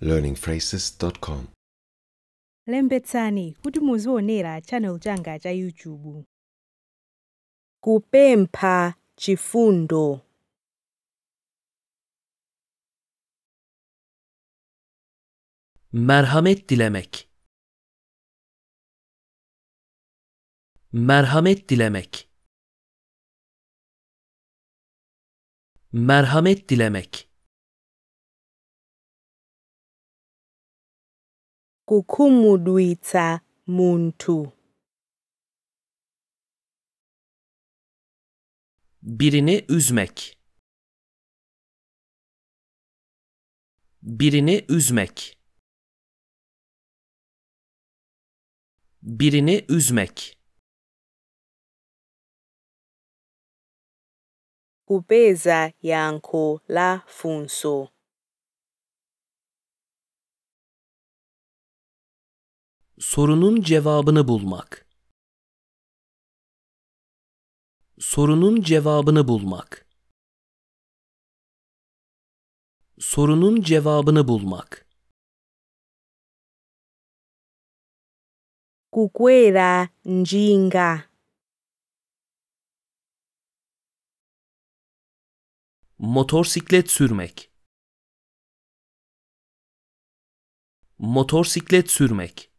learningphrases.com lembetsani kuti muzionera channel changa cha youtube kupempha chifundo merhamet dilemek merhamet dilemek merhamet dilemek kukhumudwisa muntu. Birini üzmek. Birini üzmek. Birini üzmek. Kubeza yanko la funso. Sorunun cevabını bulmak. Sorunun cevabını bulmak. Sorunun cevabını bulmak. Kukwera njinga. Motorsiklet sürmek. Motorsiklet sürmek.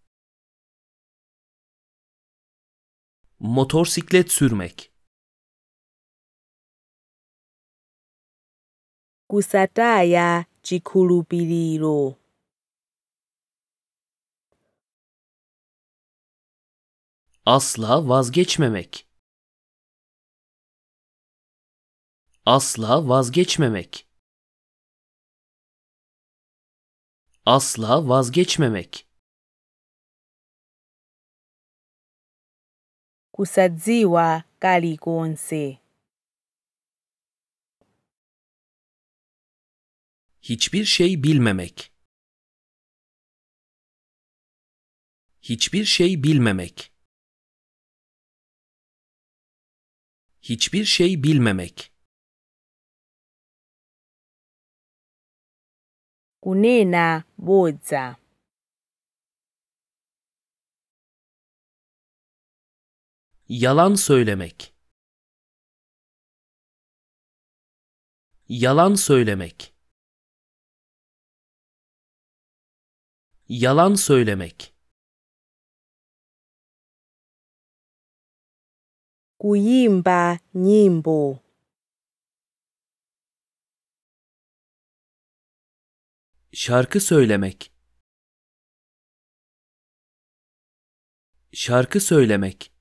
Motorsiklet sürmek. Kusataya chikulupiliro. Asla vazgeçmemek. Asla vazgeçmemek. Asla vazgeçmemek. kusadziwa kali Hiçbir şey bilmemek. Hiçbir şey bilmemek. Hiçbir şey bilmemek. Kunena boza. Yalan söylemek. Yalan söylemek. Yalan söylemek. Kuimba nyimbo. Şarkı söylemek. Şarkı söylemek.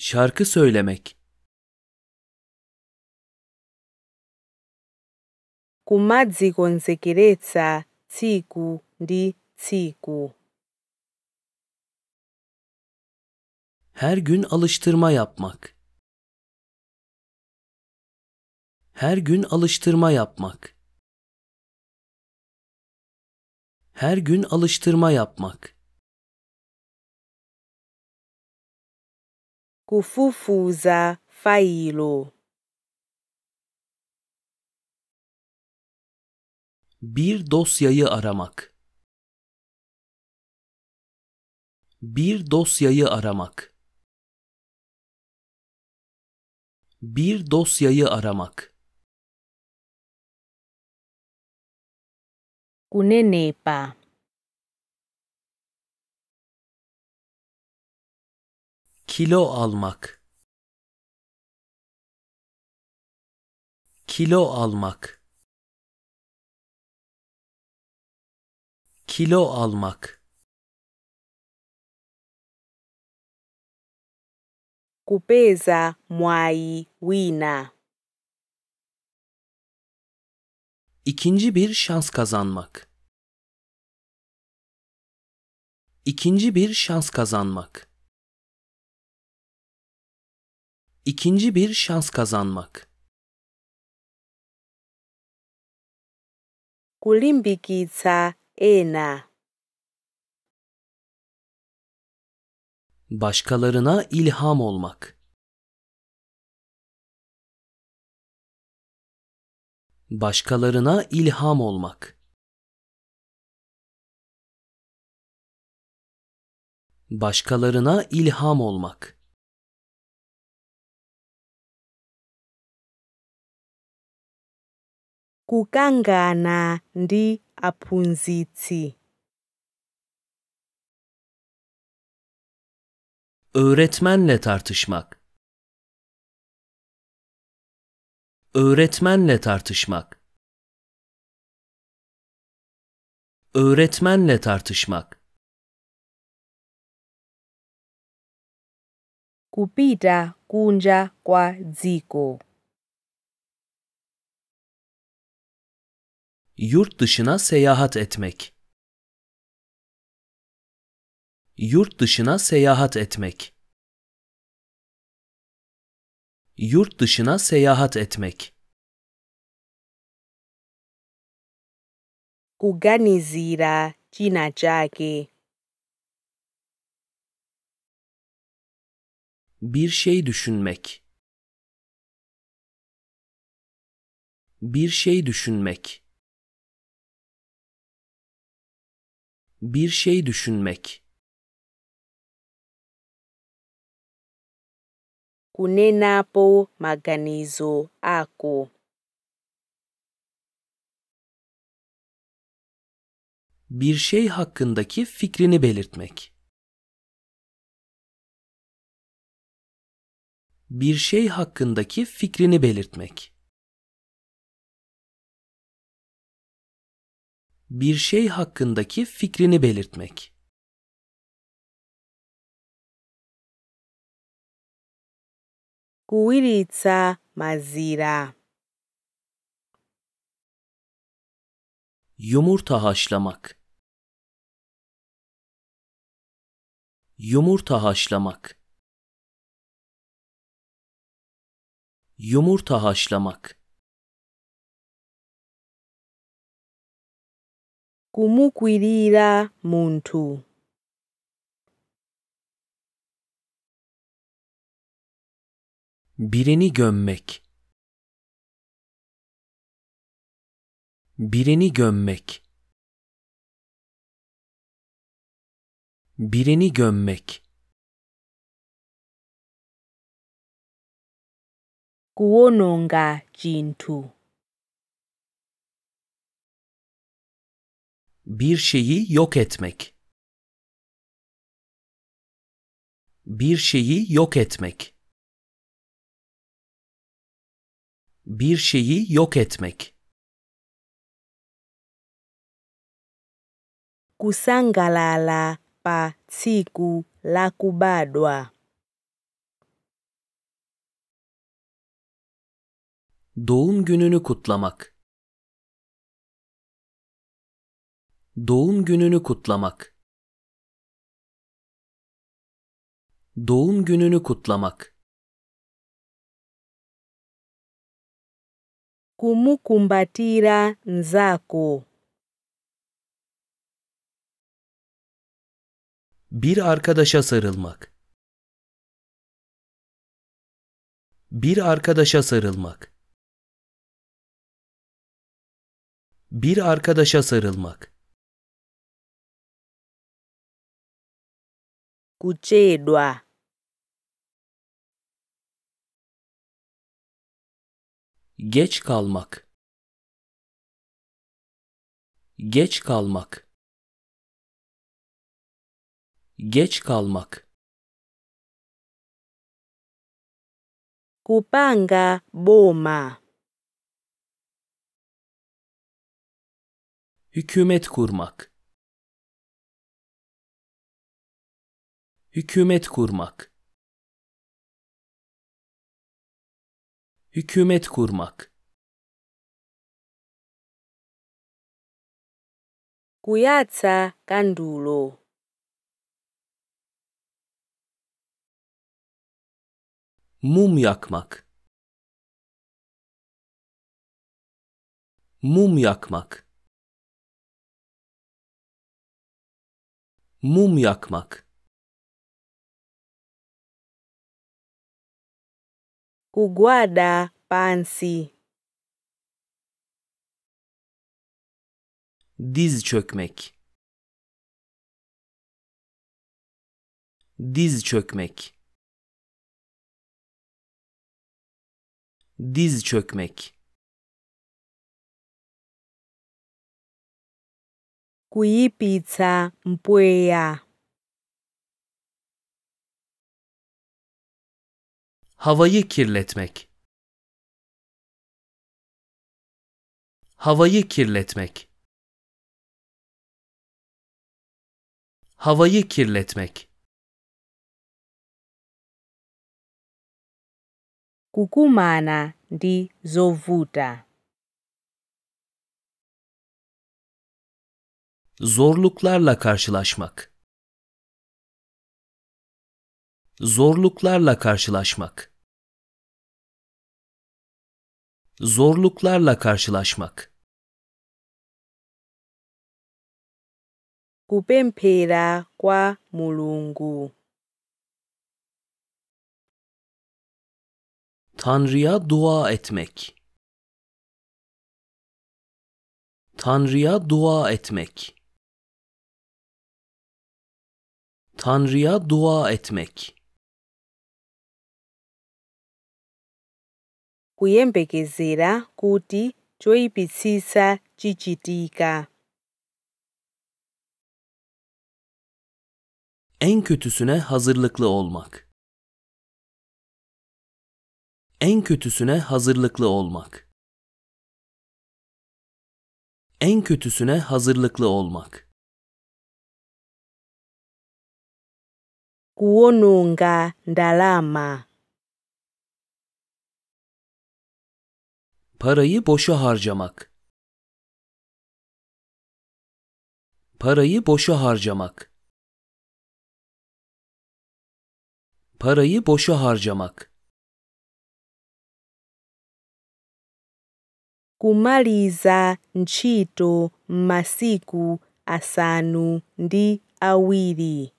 Şarkı söylemek. Kumadzi madzi konzekeretsa tsiku ndi tsiku. Her gün alıştırma yapmak. Her gün alıştırma yapmak. Her gün alıştırma yapmak. kufufuza failo. Bir dosyayı aramak. Bir dosyayı aramak. Bir dosyayı aramak. Kunenepa. kilo almak kilo almak kilo almak kupeza mwai wina ikinci bir şans kazanmak ikinci bir şans kazanmak İkinci bir şans kazanmak. Kulimbikitsa ena. Başkalarına ilham olmak. Başkalarına ilham olmak. Başkalarına ilham olmak. kukangana ndi aphunzitsi. Öğretmenle tartışmak. Öğretmenle tartışmak. Öğretmenle tartışmak. Kupita kunja kwa dziko. Yurt dışına seyahat etmek. Yurt dışına seyahat etmek. Yurt dışına seyahat etmek. Kuganizira china chake. Bir şey düşünmek. Bir şey düşünmek. bir şey düşünmek. Kunena maganizo ako. Bir şey hakkındaki fikrini belirtmek. Bir şey hakkındaki fikrini belirtmek. bir şey hakkındaki fikrini belirtmek. Kuwiritsa mazira. Yumurta haşlamak. Yumurta haşlamak. Yumurta haşlamak. kumukwirira muntu. birini gömmek birini gömmek birini gömmek kuwononga chinthu bir şeyi yok etmek bir şeyi yok etmek bir şeyi yok etmek kusangalala pa tsiku la kubadwa doğum gününü kutlamak Doğum gününü kutlamak. Doğum gününü kutlamak. Kumukumbatira nzako. Bir arkadaşa sarılmak. Bir arkadaşa sarılmak. Bir arkadaşa sarılmak. kutshedwa geç kalmak geç kalmak geç kalmak kupanga boma hükümet kurmak Hükümet kurmak. Hükümet kurmak. Kuyatsa kandulo. Mum yakmak. Mum yakmak. Mum yakmak. guarda pansi. Diz çökmek. Diz çökmek. Diz çökmek. Kuipitsa mpwea. Havayı kirletmek. Havayı kirletmek. Havayı kirletmek. kukumana ndi zovuta. Zorluklarla karşılaşmak. Zorluklarla karşılaşmak. zorluklarla karşılaşmak. Kupemphera kwa Mulungu. Tanrı'ya dua etmek. Tanrı'ya dua etmek. Tanrı'ya dua etmek. kuyembekezera kuti choyipitsisa chichitika. En kötüsüne hazırlıklı olmak. En kötüsüne hazırlıklı olmak. En kötüsüne hazırlıklı olmak. Kuononga ndalama Parayı boşa harcamak. Parayı boşa harcamak. Parayı boşa harcamak. Kumaliza ntchito masiku asanu ndi awiri.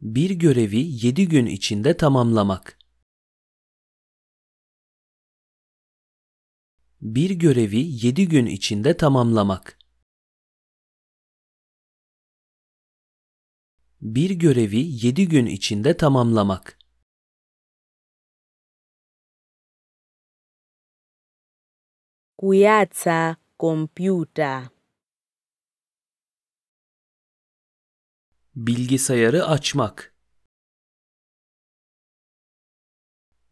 Bir görevi yedi gün içinde tamamlamak. bir görevi yedi gün içinde tamamlamak. Bir görevi yedi gün içinde tamamlamak. Kuyatsa kompyuta. Bilgisayarı açmak.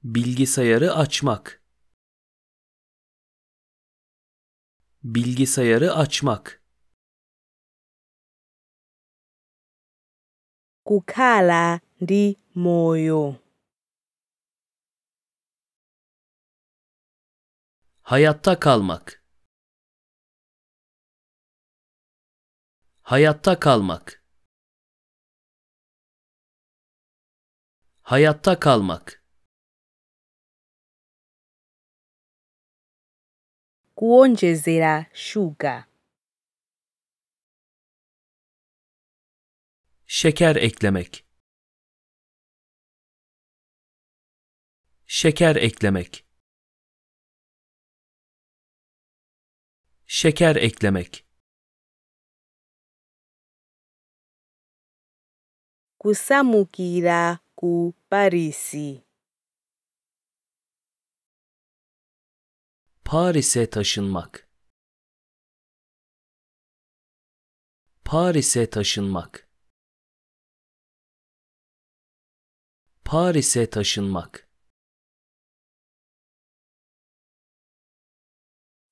Bilgisayarı açmak. Bilgisayarı açmak. Kukala ndi moyo. Hayatta kalmak. Hayatta kalmak. Hayatta kalmak. kuwonjezera shuga. Şeker eklemek. Şeker eklemek. Şeker eklemek. Kusamukira ku Parisi. Paris'e taşınmak Paris'e taşınmak Paris'e taşınmak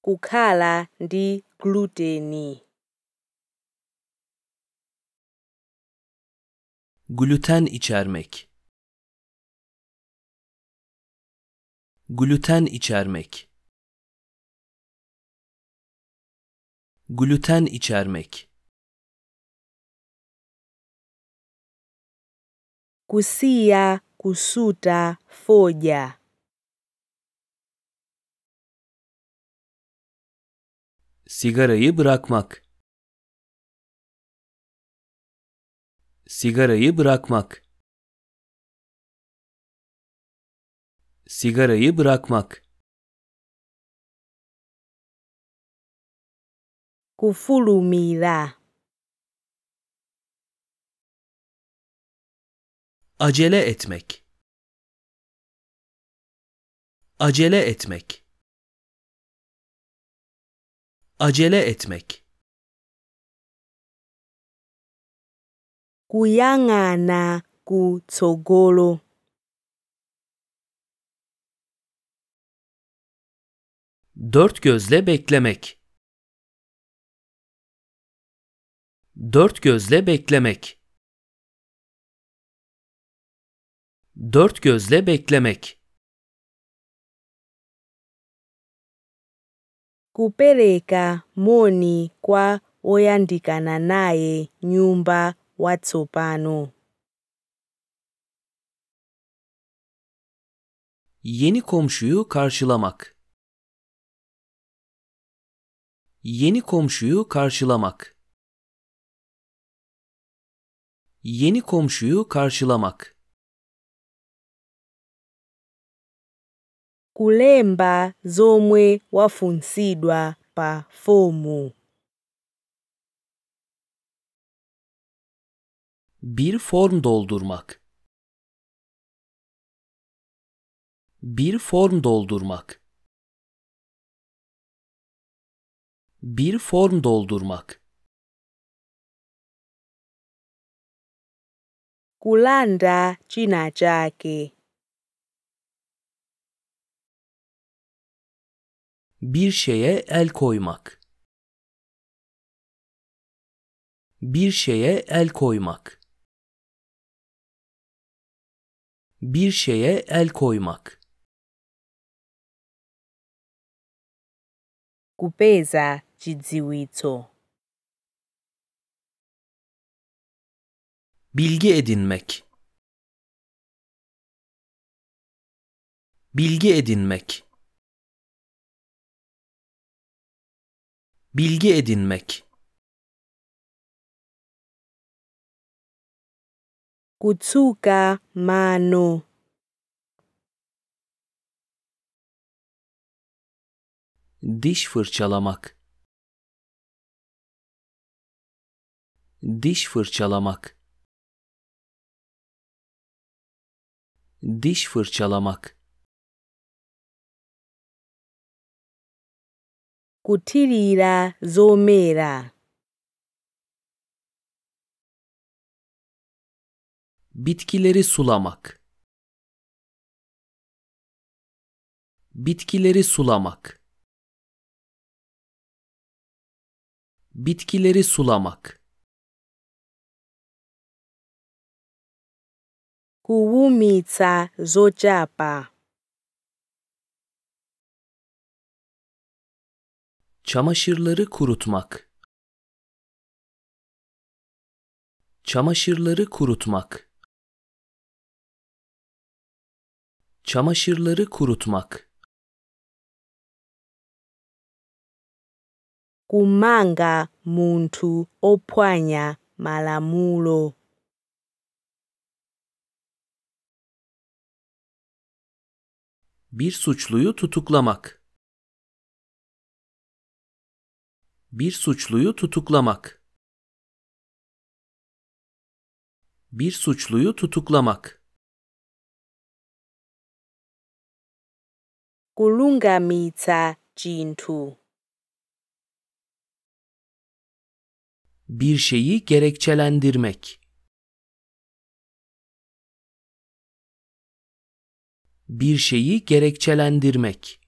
kukhala ndi gluteni gluten içermek gluten içermek gluten içermek. Kusia, kusuta, foja. Sigarayı bırakmak. Sigarayı bırakmak. Sigarayı bırakmak. kufulumida. Acele etmek. Acele etmek. Acele etmek. Kuyangana kutsogolo. Dört gözle beklemek. Dört gözle beklemek. Dört gözle beklemek. Kupereka moni kwa oyandikana naye nyumba watsopano. Yeni komşuyu karşılamak. Yeni komşuyu karşılamak. Yeni komşuyu karşılamak. Kulemba zomwe wafunsidwa pa fomu. Bir form doldurmak. Bir form doldurmak. Bir form doldurmak. kulanda china chake. Bir şeye el koymak. Bir şeye el koymak. Bir şeye el koymak. Kupeza chidziwitso. bilgi edinmek bilgi edinmek bilgi edinmek kuzuka mano diş fırçalamak diş fırçalamak diş fırçalamak. kutirira zomera. Bitkileri sulamak. Bitkileri sulamak. Bitkileri sulamak. kuwumitsa zotyapa. Çamaşırları kurutmak. Çamaşırları kurutmak. Çamaşırları kurutmak. Kumanga muntu ophwanya malamulo. Bir suçluyu tutuklamak. Bir suçluyu tutuklamak. Bir suçluyu tutuklamak. Kulunga mita cintu. Bir şeyi gerekçelendirmek. bir şeyi gerekçelendirmek.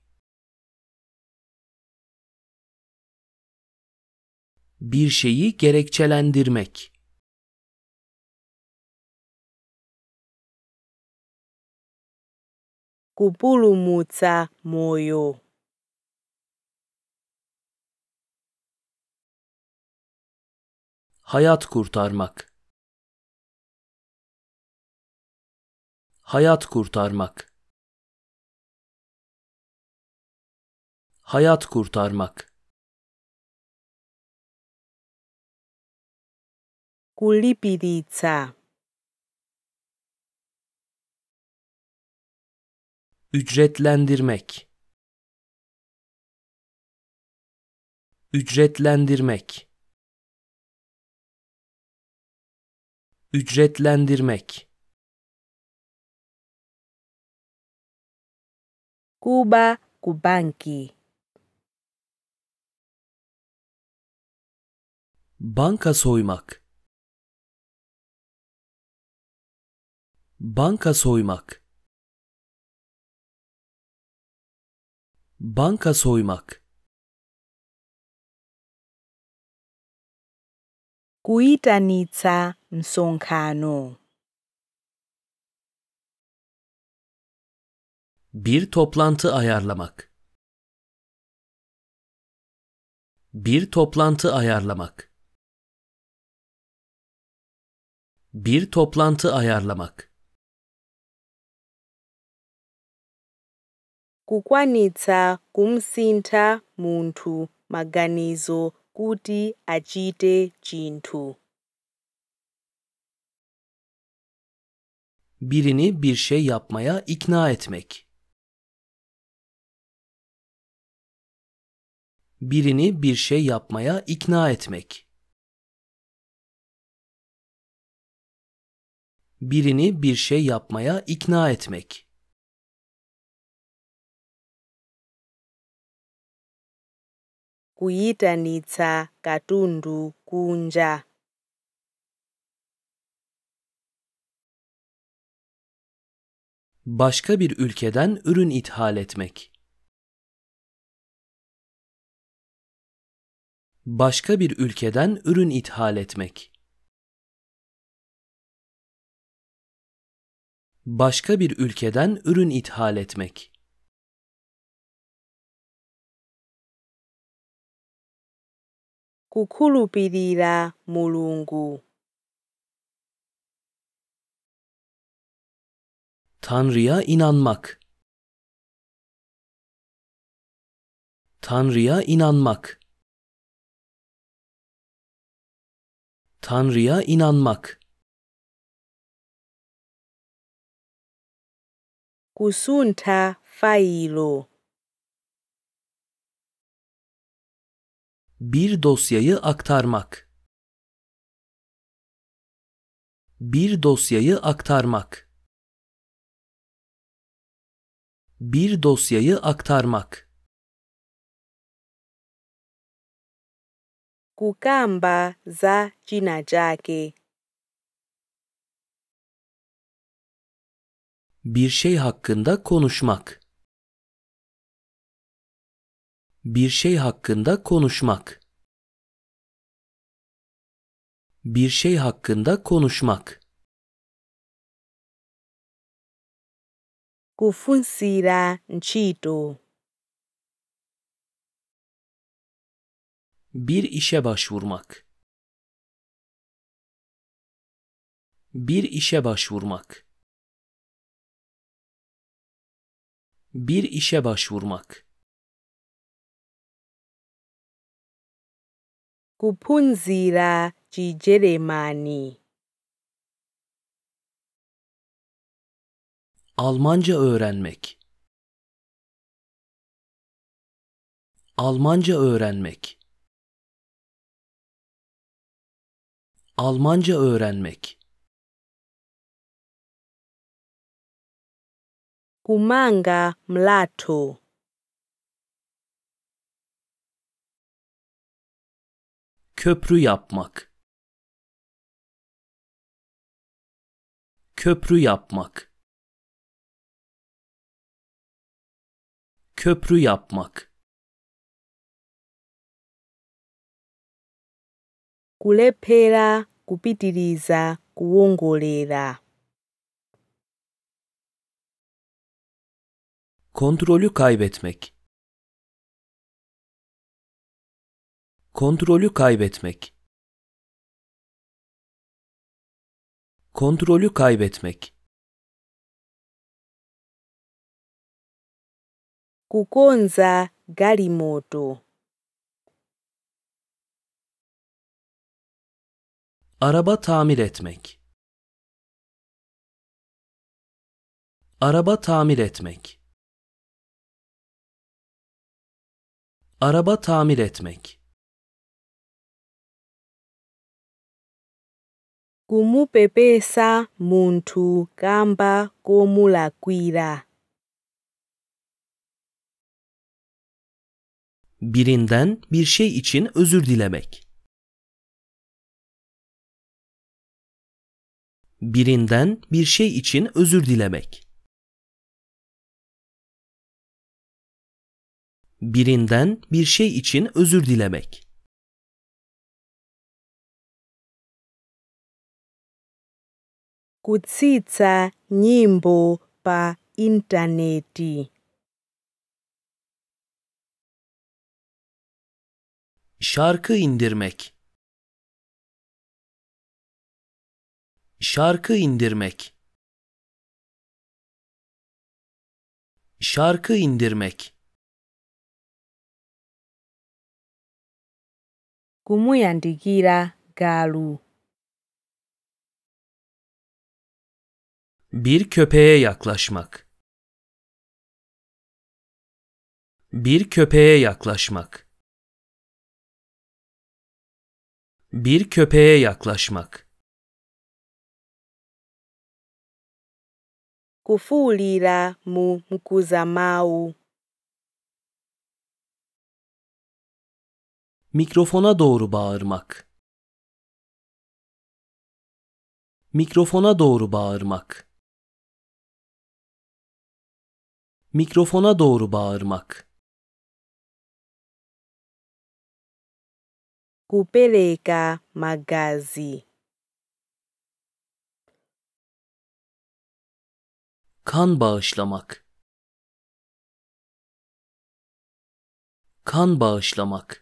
Bir şeyi gerekçelendirmek. Kupulumutsa moyo. Hayat kurtarmak. Hayat kurtarmak. hayat kurtarmak. Kulipiditsa ücretlendirmek ücretlendirmek ücretlendirmek Kuba Kubanki Banka soymak Banka soymak Banka soymak Kuitanitsa msonkhano Bir toplantı ayarlamak Bir toplantı ayarlamak Bir toplantı ayarlamak. Kukwanitsa kumsintha Muntu maganizo kuti achite chinthu. Birini bir şey yapmaya ikna etmek. Birini bir şey yapmaya ikna etmek. birini bir şey yapmaya ikna etmek. Kuyitanitsa katundu kunja. Başka bir ülkeden ürün ithal etmek. Başka bir ülkeden ürün ithal etmek. başka bir ülkeden ürün ithal etmek. kukhulupirira mulungu Tanrı'ya inanmak Tanrı'ya inanmak Tanrı'ya inanmak Kusuntha failo. Bir dosyayı aktarmak. Bir dosyayı aktarmak. Bir dosyayı aktarmak. Kukamba za jina jake. Bir şey hakkında konuşmak. Bir şey hakkında konuşmak. Bir şey hakkında konuşmak. Kufunsira nchito. Bir işe başvurmak. Bir işe başvurmak. bir işe başvurmak. Kupunzira Cijeremani Almanca öğrenmek Almanca öğrenmek Almanca öğrenmek Humanga mlato. Köprü yapmak. Köprü yapmak. Köprü yapmak. Kulepera, kupitiriza kuwongolera Kontrolü kaybetmek. Kontrolü kaybetmek. Kontrolü kaybetmek. Kukonza galimoto. Araba tamir etmek. Araba tamir etmek. Araba tamir etmek. kumupepesa munthu kamba komulakwira Birinden bir şey için özür dilemek. Birinden bir şey için özür dilemek. birinden bir şey için özür dilemek. Kutsitsa nyimbo pa interneti. Şarkı indirmek. Şarkı indirmek. Şarkı indirmek. kumuyandikira galu. Bir köpeğe yaklaşmak. Bir köpeğe yaklaşmak. Bir köpeğe yaklaşmak. Kufulira mu mkuzamau. mikrofona doğru bağırmak mikrofona doğru bağırmak mikrofona doğru bağırmak kupeleka magazi kan bağışlamak kan bağışlamak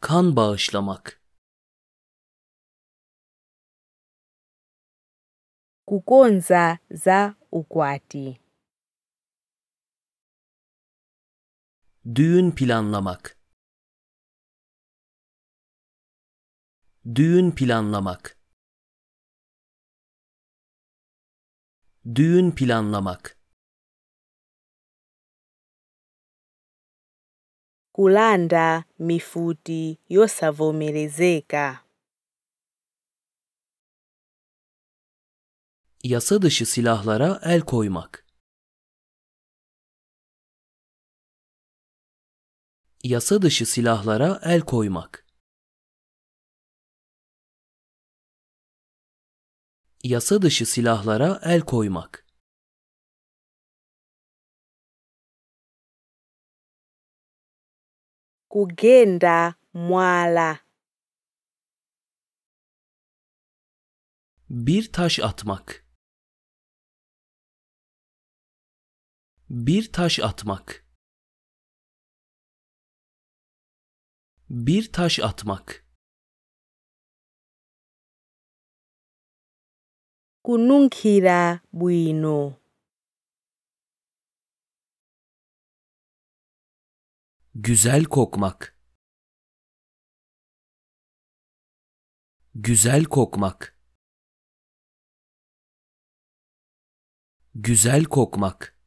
kan bağışlamak. kukonza za ukwati düğün planlamak düğün planlamak düğün planlamak kulanda mifuti yosavomerezeka. Yasa dışı silahlara el koymak. Yasa dışı silahlara el koymak. Yasa dışı silahlara el koymak. kugenda mwala bir taş atmak bir taş atmak bir taş atmak kununkhira bwino Güzel kokmak. Güzel kokmak. Güzel kokmak.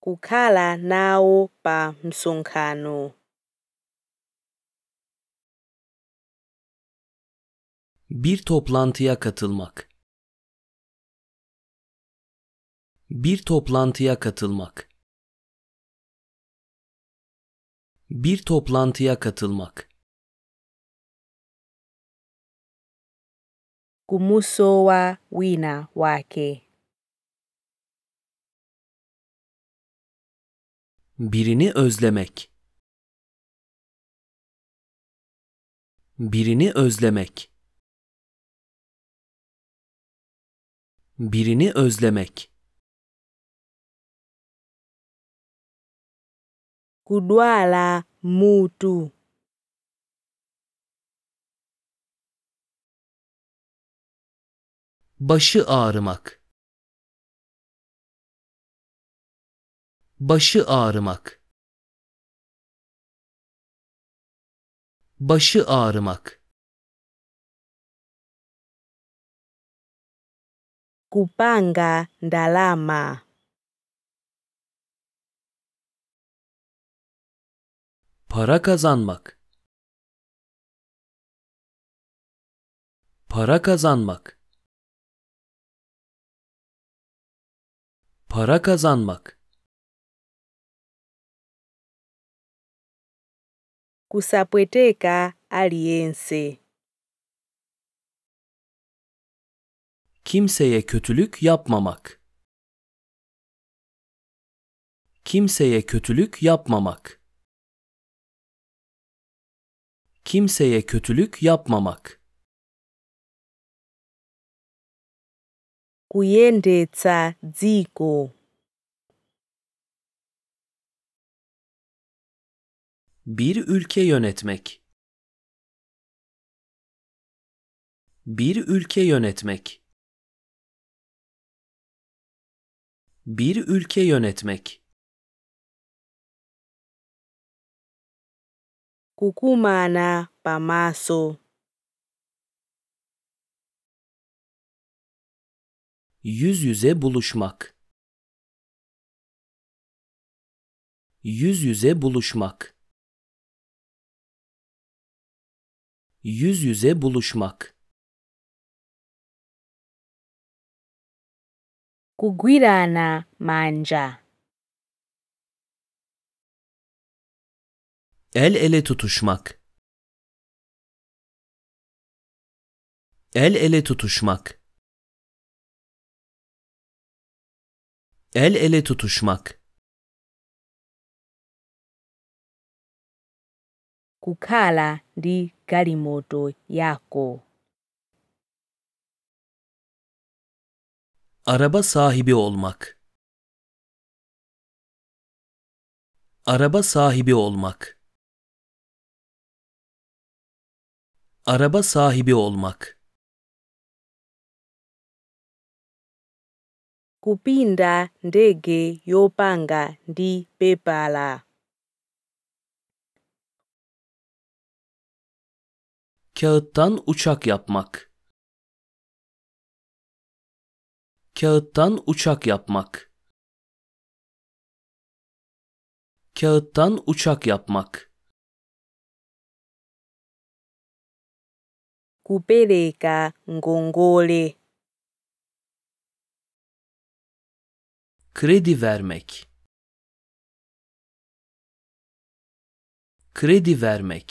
Kukhala nao pa msonkhano. Bir toplantıya katılmak. Bir toplantıya katılmak. Bir toplantıya katılmak. Kumuso wa wina wake. Birini özlemek. Birini özlemek. Birini özlemek. kudwala mutu. Başı ağrımak. Başı ağrımak. Başı ağrımak. kupanga ndalama Para kazanmak. Para kazanmak. Para kazanmak. Kusapweteka aliyense. Kimseye kötülük yapmamak. Kimseye kötülük yapmamak kimseye kötülük yapmamak. kuyendetsa dziko bir ülke yönetmek bir ülke yönetmek bir ülke yönetmek kukumana pamaso. Yüz yüze buluşmak. Yüz yüze buluşmak. Yüz yüze buluşmak. kugwirana manja El ele tutuşmak. El ele tutuşmak. El ele tutuşmak. Kukala di galimoto yako. Araba sahibi olmak. Araba sahibi olmak. Araba sahibi olmak. Kupinda ndege yopanga ndi pepala. Kağıttan uçak yapmak. Kağıttan uçak yapmak. Kağıttan uçak yapmak. kupereka ngongole. Kredi vermek. Kredi vermek.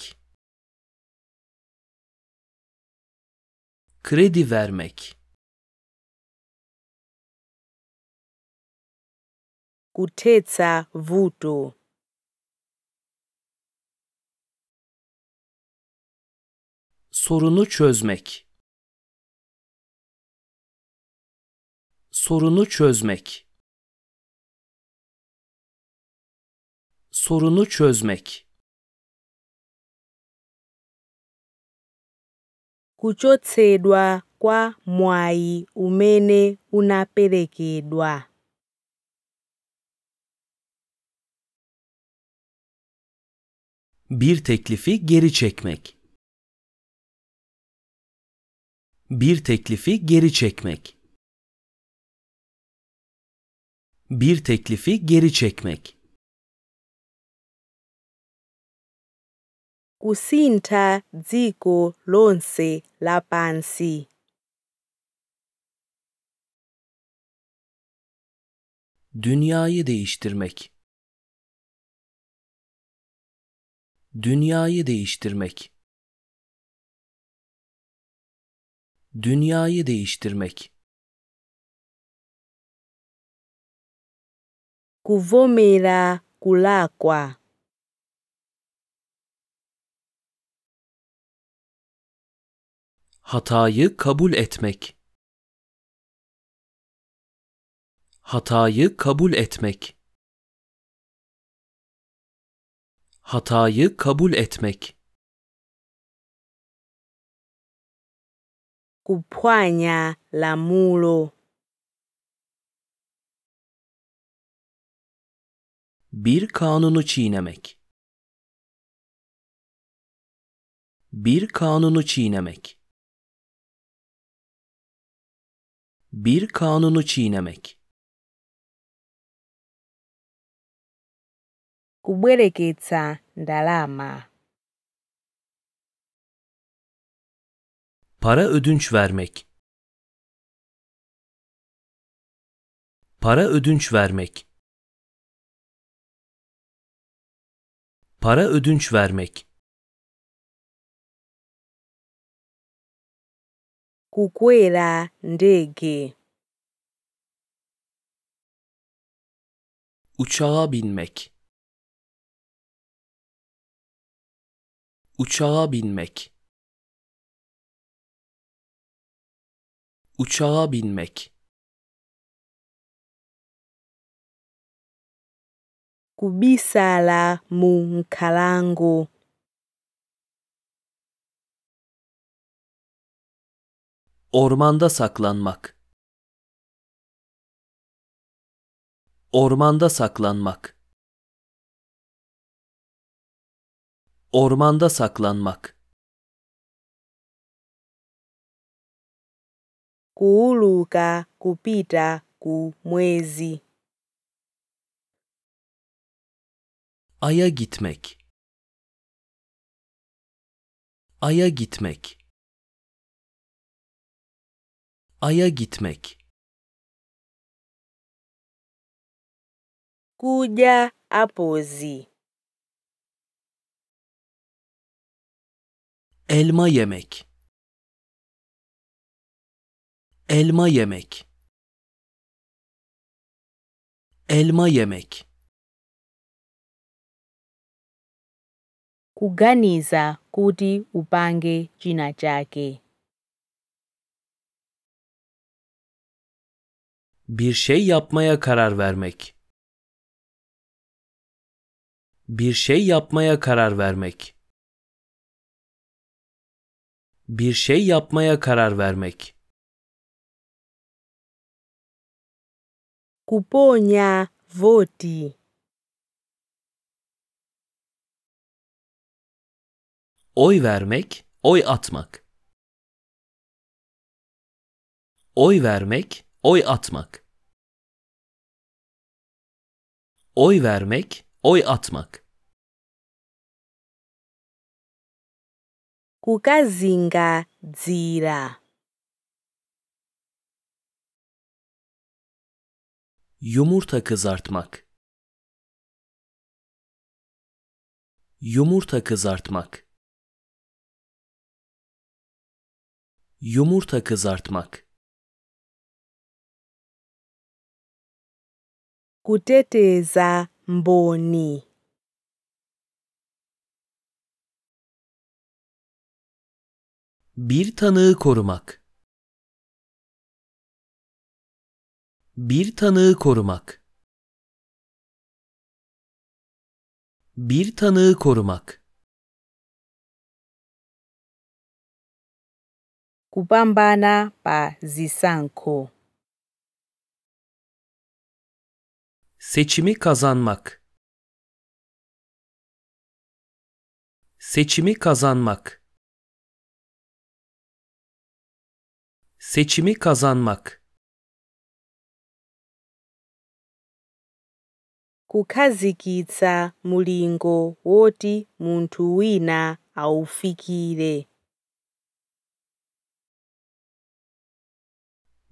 Kredi vermek. Kutetsa vuto. sorunu çözmek sorunu çözmek sorunu çözmek kuchotsedwa kwa mwai umene unaperekedwa bir teklifi geri çekmek Bir teklifi geri çekmek. Bir teklifi geri çekmek. Kusintha dziko lonse la pansi. Dünyayı değiştirmek. Dünyayı değiştirmek. dünyayı değiştirmek. Kuvomera kulakwa. Hatayı kabul etmek. Hatayı kabul etmek. Hatayı kabul etmek. kuphwanya lamulo. Bir kanunu çiğnemek. Bir kanunu çiğnemek. Bir kanunu çiğnemek. Kubwereketsa ndalama. Para ödünç vermek. Para ödünç vermek. Para ödünç vermek. Kukwera ndege. Uçağa binmek. Uçağa binmek. Uçağa binmek. Kubisala mu nkalango. Ormanda saklanmak. Ormanda saklanmak. Ormanda saklanmak. kuuluka kupita ku mwezi. Ay'a gitmek Ay'a gitmek Ay'a gitmek Kuja apozi Elma yemek elma yemek elma yemek kuganiza kuti upange china chake bir şey yapmaya karar vermek bir şey yapmaya karar vermek bir şey yapmaya karar vermek kuponya voti. Oy vermek, oy atmak. Oy vermek, oy atmak. Oy vermek, oy atmak. Kukazinga zira. Yumurta kızartmak Yumurta kızartmak Yumurta kızartmak Kuteteza mboni Bir tanığı korumak Bir tanığı korumak. Bir tanığı korumak. Kupambana pa zisanko. Seçimi kazanmak. Seçimi kazanmak. Seçimi kazanmak. kukhazikitsa mulingo woti munthu wina awufikire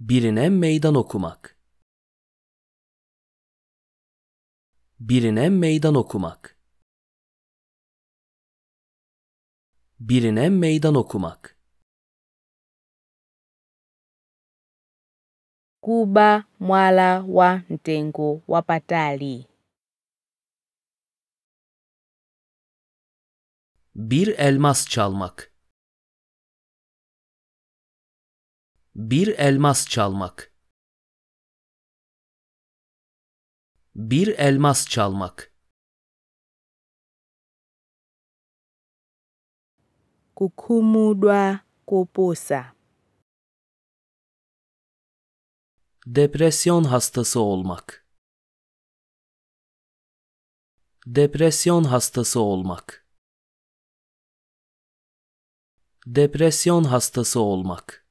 Birine meydan okumak Birine meydan okumak Birine meydan okumak Kuba mwala wa mtengo wa patali Bir elmas çalmak. Bir elmas çalmak. Bir elmas çalmak. Kukumudwa koposa. Depresyon hastası olmak. Depresyon hastası olmak. Depresyon hastası olmak.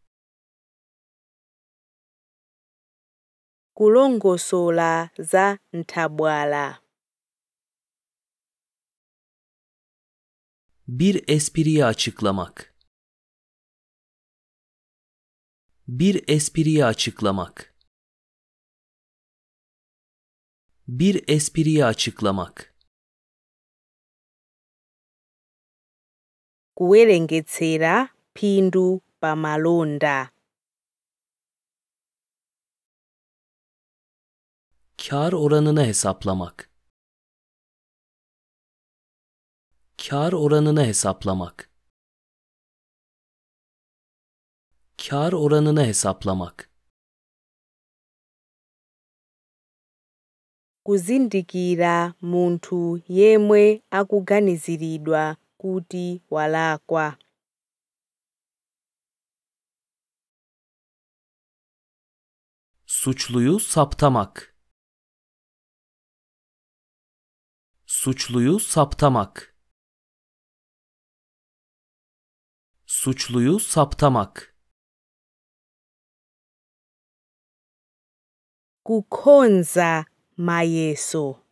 Kulongo sola za ntabwala. Bir espriyi açıklamak. Bir espriyi açıklamak. Bir espriyi açıklamak. kuwerengetsera phindu pamalonda. Kar oranını hesaplamak Kar oranını hesaplamak Kar oranını hesaplamak kuzindikira Muntu, yemwe akuganiziridwa kudi walakwa Suçluyu saptamak Suçluyu saptamak Suçluyu saptamak Kukhonza mayeso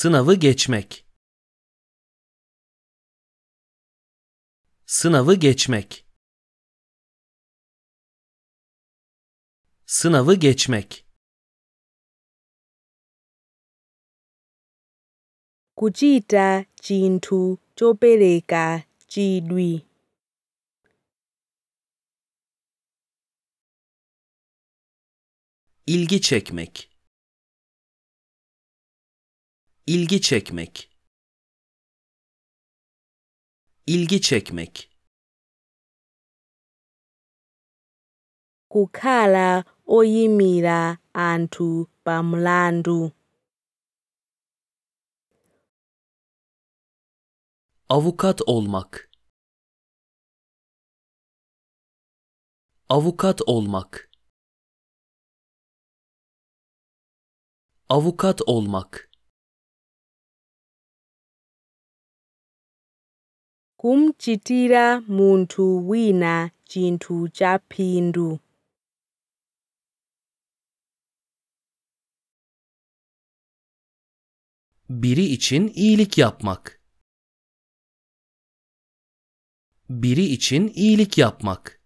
Sınavı geçmek. Sınavı geçmek. Sınavı geçmek. Kujita chintu chopereka chidwi. İlgi çekmek ilgi çekmek ilgi çekmek kukala oyimira antu pamulandu avukat olmak avukat olmak avukat olmak kumchitira munthu wina chinthu cha phindu biri için iyilik yapmak biri için iyilik yapmak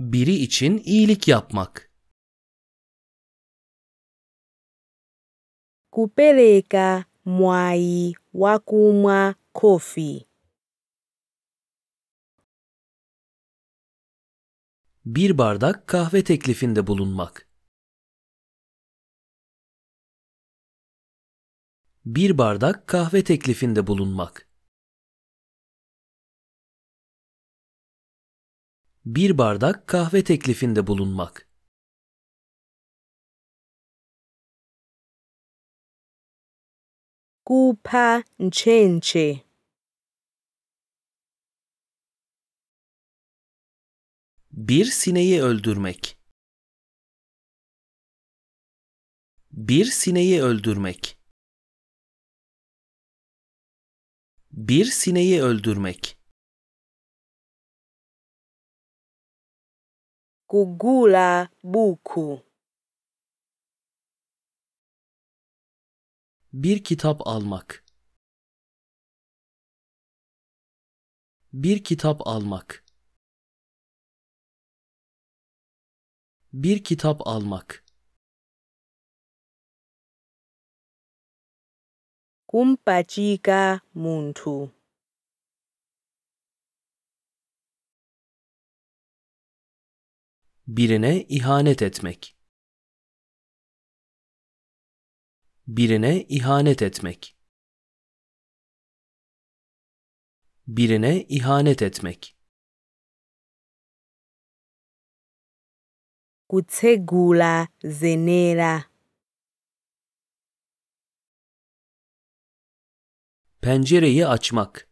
biri için iyilik yapmak kupereka mwai wa kunywa kofi. Bir bardak kahve teklifinde bulunmak. Bir bardak kahve teklifinde bulunmak. Bir bardak kahve teklifinde bulunmak. Kupha Nchenche. Bir sineği öldürmek. Bir sineği öldürmek. Bir sineği öldürmek. Kugula buku. Bir kitap almak. Bir kitap almak. Bir kitap almak. kumpachika muntu Birine ihanet etmek. birine ihanet etmek birine ihanet etmek kutsegula zenera pencereyi açmak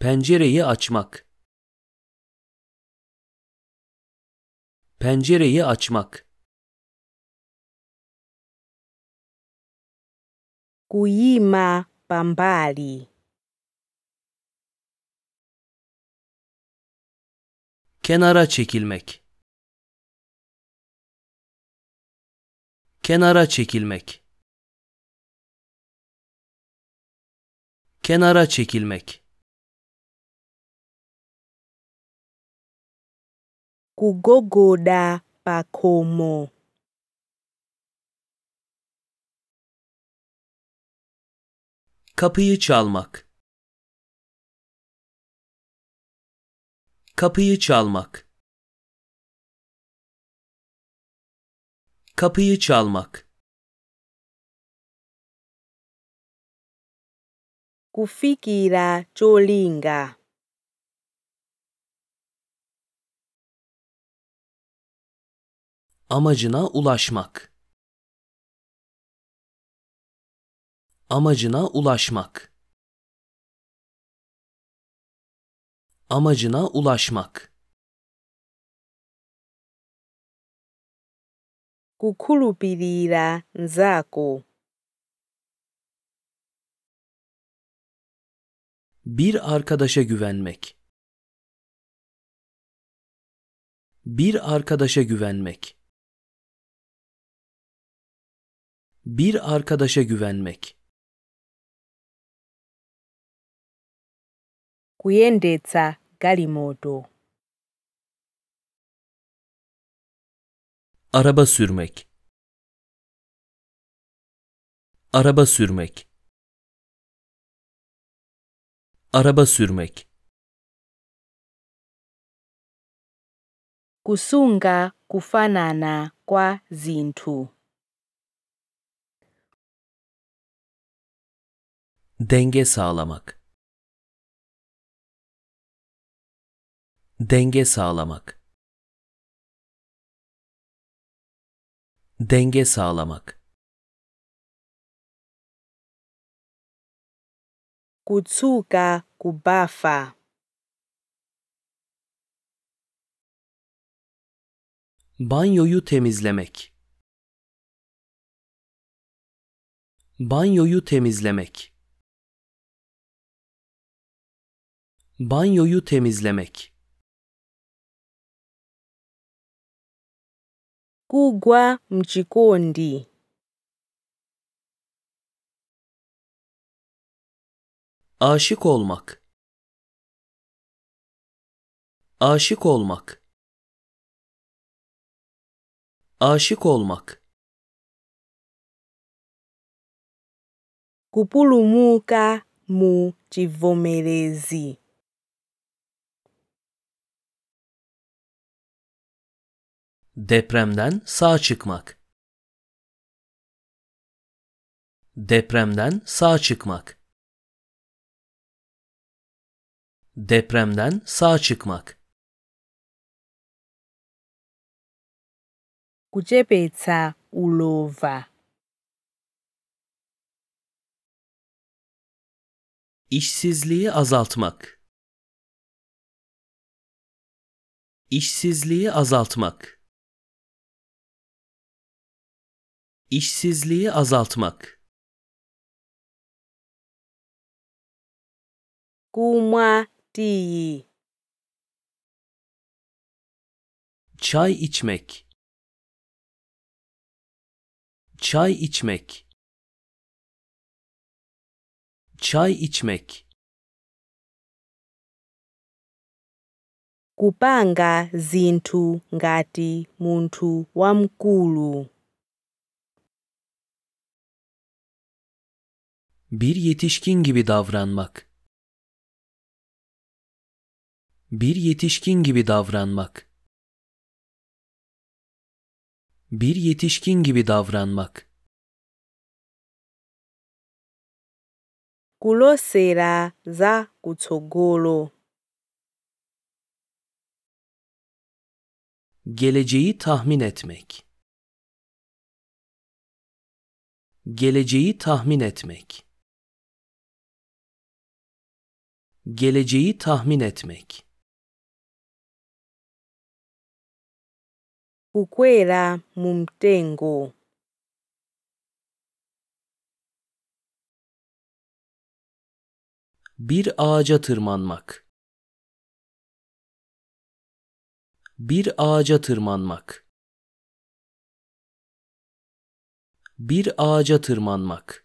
pencereyi açmak pencereyi açmak kuima pambari. Kenara çekilmek. Kenara çekilmek. Kenara çekilmek. Kugogoda pakomo. Kapıyı çalmak. Kapıyı çalmak. Kapıyı çalmak. Kufikira cholinga. Amacına ulaşmak. amacına ulaşmak amacına ulaşmak kukhulupirira nzako bir arkadaşa güvenmek bir arkadaşa güvenmek bir arkadaşa güvenmek kuyendetsa galimoto. Araba sürmek. Araba sürmek. Araba sürmek. kusunga kufanana kwa zintu. denge sağlamak Denge sağlamak. Denge sağlamak. Kutsuka kubafa. Banyoyu temizlemek. Banyoyu temizlemek. Banyoyu temizlemek. kugwa mchikondi. Aşık olmak. Aşık olmak. Aşık olmak. Kupulumuka mu chivomerezi. Depremden sağ çıkmak. Depremden sağ çıkmak. Depremden sağ çıkmak. kuchepetsa ulova. İşsizliği azaltmak. İşsizliği azaltmak. İşsizliği azaltmak. Kuma tiyi. Çay içmek. Çay içmek. Çay içmek. Kupanga zintu ngati muntu wamkulu. Bir yetişkin gibi davranmak. Bir yetişkin gibi davranmak. Bir yetişkin gibi davranmak. Kulosera za kutsogolo. Geleceği tahmin etmek. Geleceği tahmin etmek. geleceği tahmin etmek. Kukwera mumtengo. Bir ağaca tırmanmak. Bir ağaca tırmanmak. Bir ağaca tırmanmak.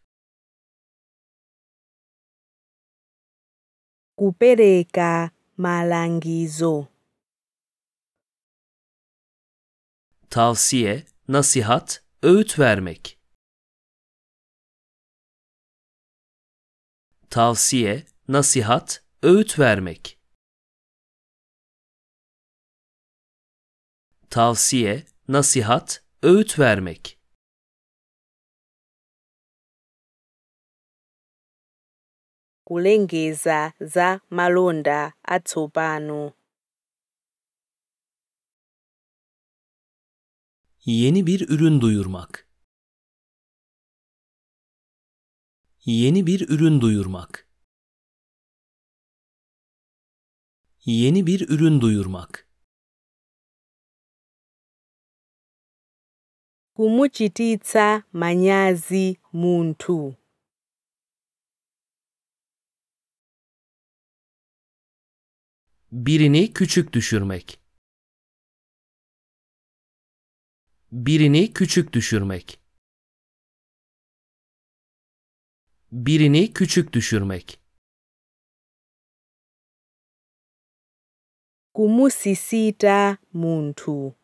kupeleka malangizo. Tavsiye, nasihat, öğüt vermek. Tavsiye, nasihat, öğüt vermek. Tavsiye, nasihat, öğüt vermek. kulengeza za malonda atsopano. Yeni bir ürün duyurmak. Yeni bir ürün duyurmak. Yeni bir ürün duyurmak. Kumuchititsa manyazi muntu. birini küçük düşürmek birini küçük düşürmek birini küçük düşürmek kumusisita muntu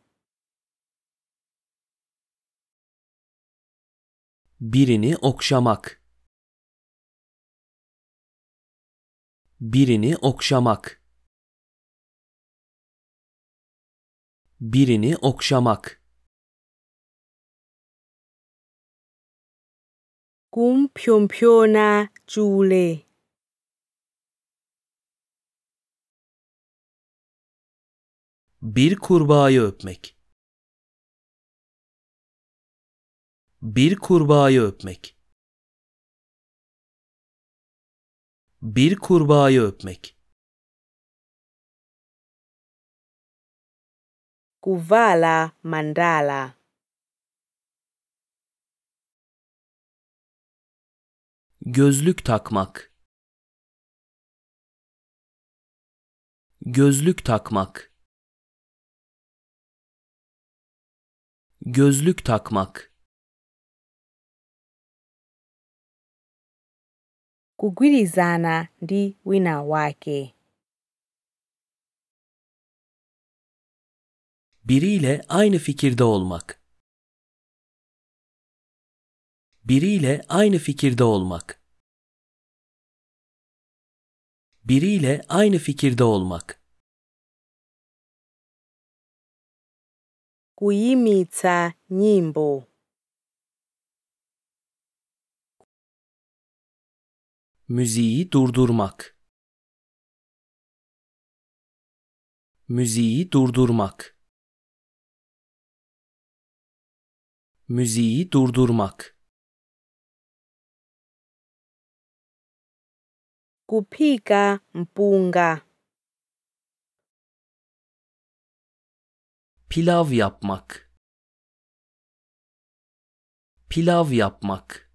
birini okşamak birini okşamak birini okşamak. Kum Gum pyompyona jule. Bir kurbağayı öpmek. Bir kurbağayı öpmek. Bir kurbağayı öpmek. kuvala mandala. Gözlük takmak Gözlük takmak Gözlük takmak Kugwirizana ndi wina wake biriyle aynı fikirde olmak. Biriyle aynı fikirde olmak. Biriyle aynı fikirde olmak. Kuimitsa nimbo. Müziği durdurmak. Müziği durdurmak. Müziği durdurmak. Kupika mpunga. Pilav yapmak. Pilav yapmak.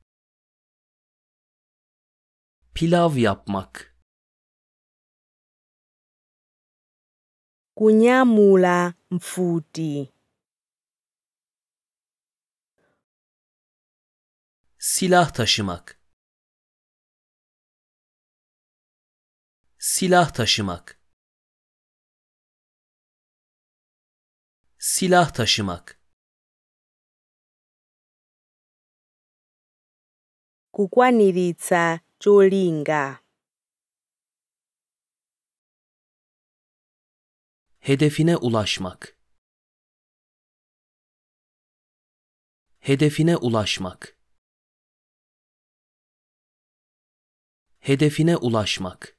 Pilav yapmak. Kunyamula mfuti. silah taşımak silah taşımak silah taşımak kukwaniritsa cholinga hedefine ulaşmak hedefine ulaşmak hedefine ulaşmak.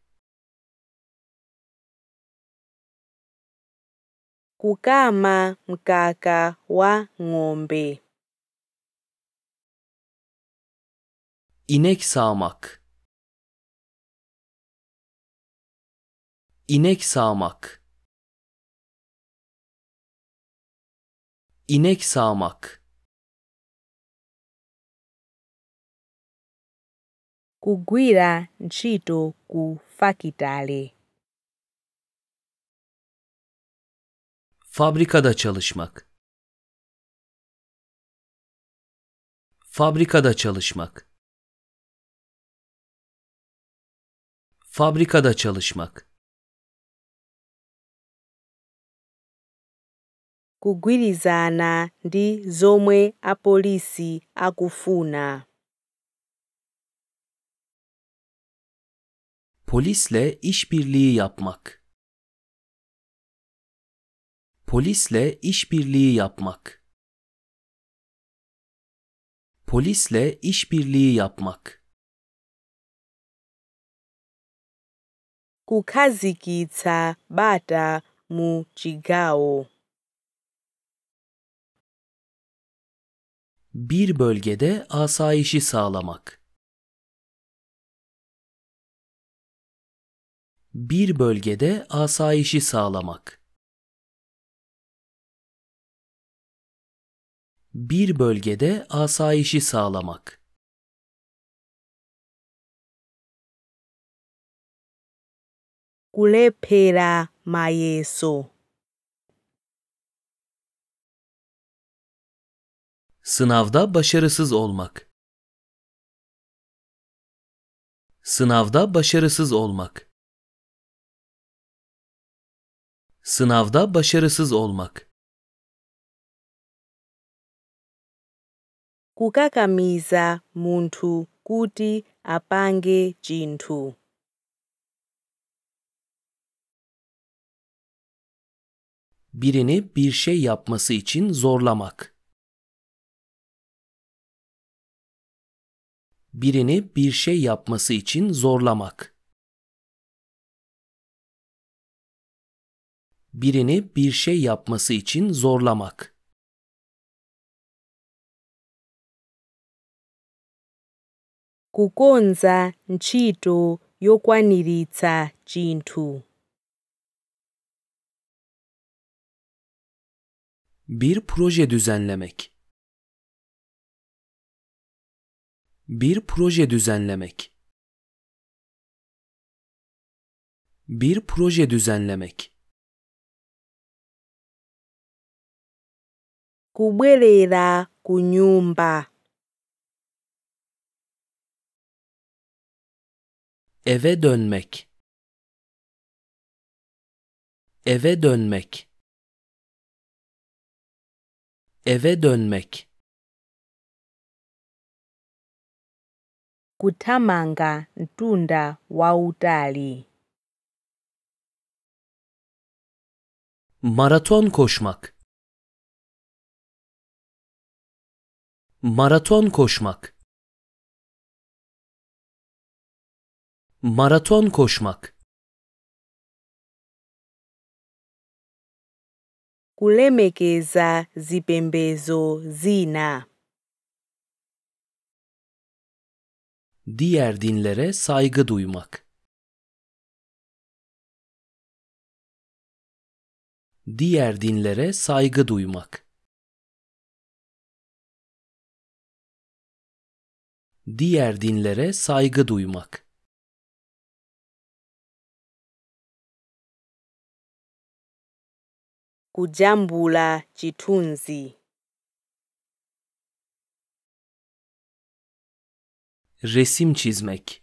Kukama mkaka wa ng'ombe. İnek sağmak. İnek sağmak. İnek sağmak. kugwira ntchito ku fakitale Fabrikada çalışmak Fabrikada çalışmak Fabrikada çalışmak kugwirizana ndi zomwe apolisi akufuna Polisle işbirliği yapmak. Polisle işbirliği yapmak. Polisle işbirliği yapmak. Kukazikitsa bata mu chigao. Bir bölgede asayişi sağlamak. bir bölgede asayişi sağlamak. Bir bölgede asayişi sağlamak. Kulepera mayeso. Sınavda başarısız olmak. Sınavda başarısız olmak. Sınavda başarısız olmak. Kukakamiza muntu kuti apange chinthu. Birini bir şey yapması için zorlamak. Birini bir şey yapması için zorlamak. birini bir şey yapması için zorlamak. kukonza ntchito yokwaniritsa chinthu Bir proje düzenlemek. Bir proje düzenlemek. Bir proje düzenlemek. kubwerera ku nyumba. Eve dönmek. Eve dönmek. Eve dönmek. Kutamanga mtunda wa utalii. Maraton koşmak. Maraton koşmak Maraton koşmak Kulemekeza zipembezo zina Diğer dinlere saygı duymak Diğer dinlere saygı duymak diğer dinlere saygı duymak. Kujambula chitunzi. Resim çizmek.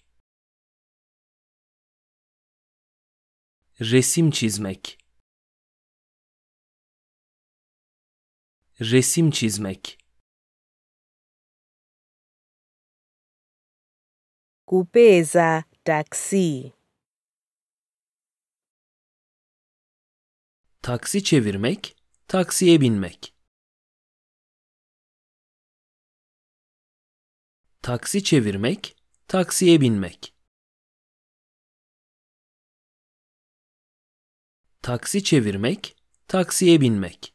Resim çizmek. Resim çizmek. kupeza taksi. Taksi çevirmek, taksiye binmek. Taksi çevirmek, taksiye binmek. Taksi çevirmek, taksiye binmek.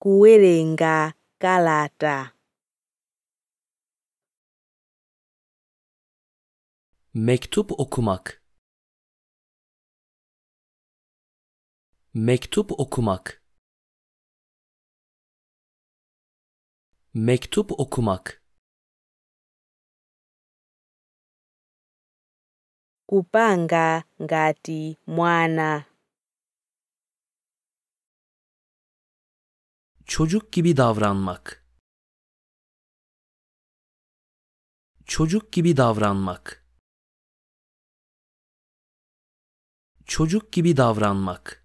Kuerenga Galata. Mektup okumak. Mektup okumak. Mektup okumak. Kupanga ngati mwana. Çocuk gibi davranmak. Çocuk gibi davranmak. Çocuk gibi davranmak.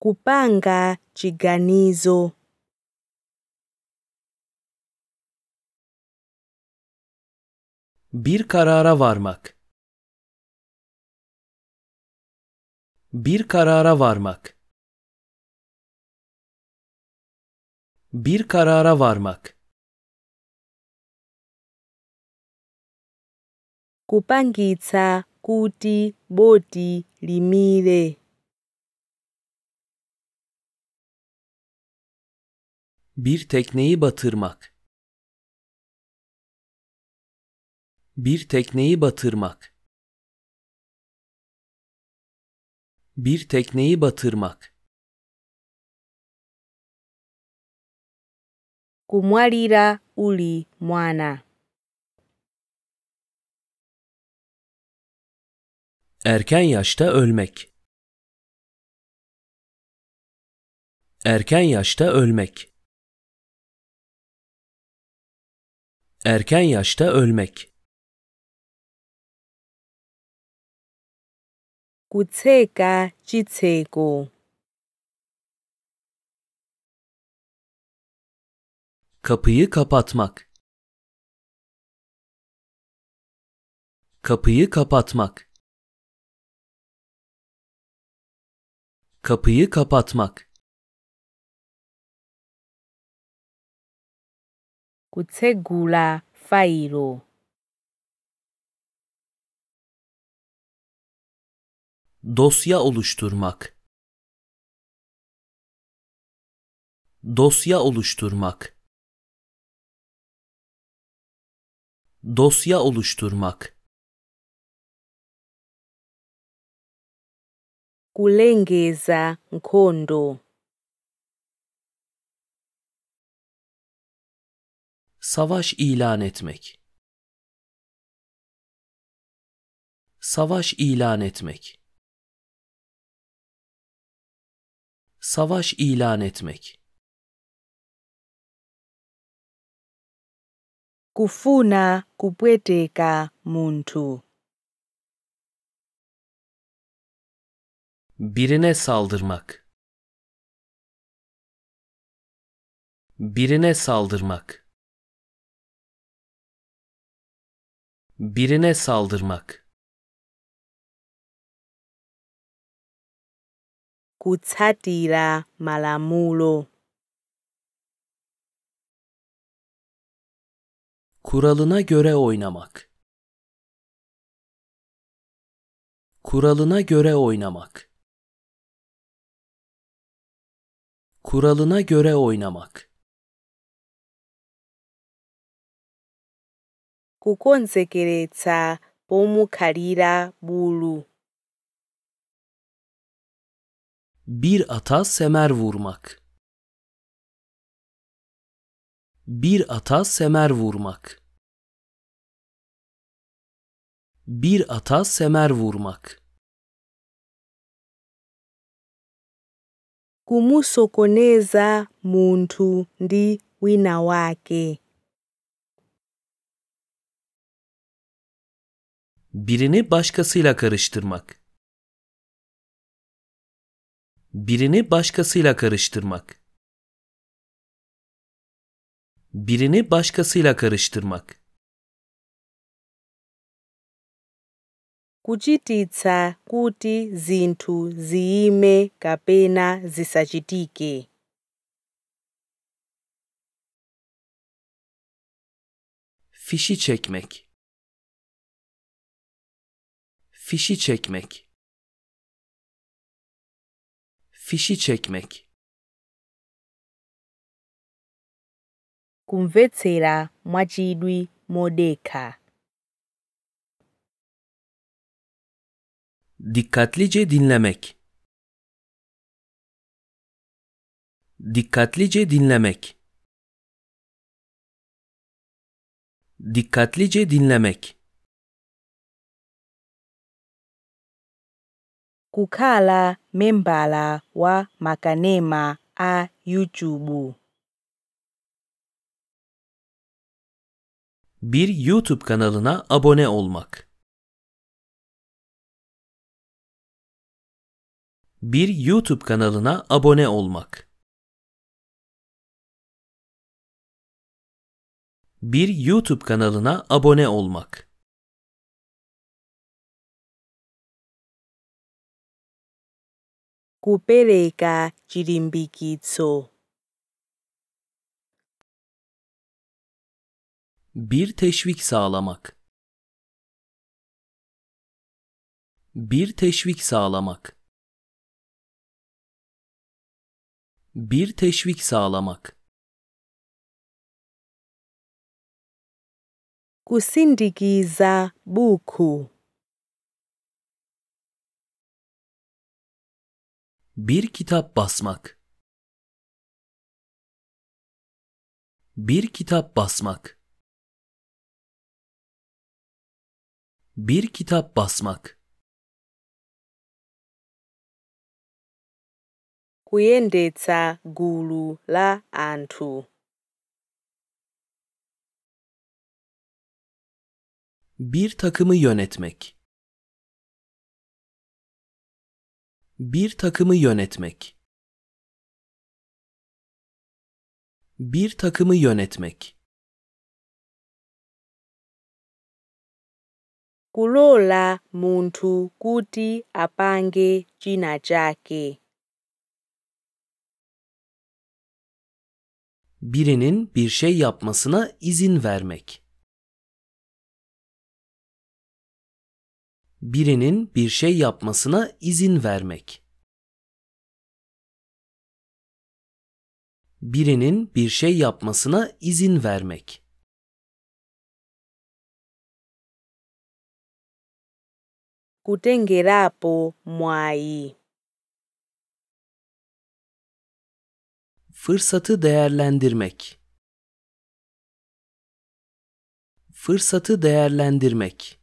Kupanga chiganizo. Bir karara varmak. Bir karara varmak. Bir karara varmak. Kupangitsa kuti boti limire. Bir tekneyi batırmak. Bir tekneyi batırmak. Bir tekneyi batırmak. Kumwalira uli mwana. Erken yaşta ölmek. Erken yaşta ölmek. Erken yaşta ölmek. ku tsheka kapıyı kapatmak kapıyı kapatmak kapıyı kapatmak kutsegula failo Dosya oluşturmak. Dosya oluşturmak. Dosya oluşturmak. Kulengeza mkondo. Savaş ilan etmek. Savaş ilan etmek. savaş ilan etmek. Kufuna kupweteka muntu. Birine saldırmak. Birine saldırmak. Birine saldırmak. kutsatira malamulo. Kuralına göre oynamak. Kuralına göre oynamak. Kuralına göre oynamak. kukonzekeretsa pomukarira bulu Bir ata semer vurmak. Bir ata semer vurmak. Bir ata semer vurmak. Kumusokoneza muntu ndi wina wake. Birini başkasıyla karıştırmak birini başkasıyla karıştırmak birini başkasıyla karıştırmak kuchititsa kuti Zintu, ziyime kapena zisachitike fişi çekmek fişi çekmek fişi çekmek. Kumvetsera mwachidwi modeka. Dikkatlice dinlemek. Dikkatlice dinlemek. Dikkatlice dinlemek. kukhala membala wamakanema a YouTube. Bir YouTube kanalına abone olmak. Bir YouTube kanalına abone olmak. Bir YouTube kanalına abone olmak. kupereka chirimbikitso. Bir teşvik sağlamak. Bir teşvik sağlamak. Bir teşvik sağlamak. kusindikiza buku Bir kitap basmak. Bir kitap basmak. Bir kitap basmak. Kuyendetsa gulu la antu. Bir takımı yönetmek. Bir takımı yönetmek. Bir takımı yönetmek. Kulola muntu kuti apange china chake. Birinin bir şey yapmasına izin vermek. birinin bir şey yapmasına izin vermek. Birinin bir şey yapmasına izin vermek. Kutengerapo mwai. Fırsatı değerlendirmek. Fırsatı değerlendirmek.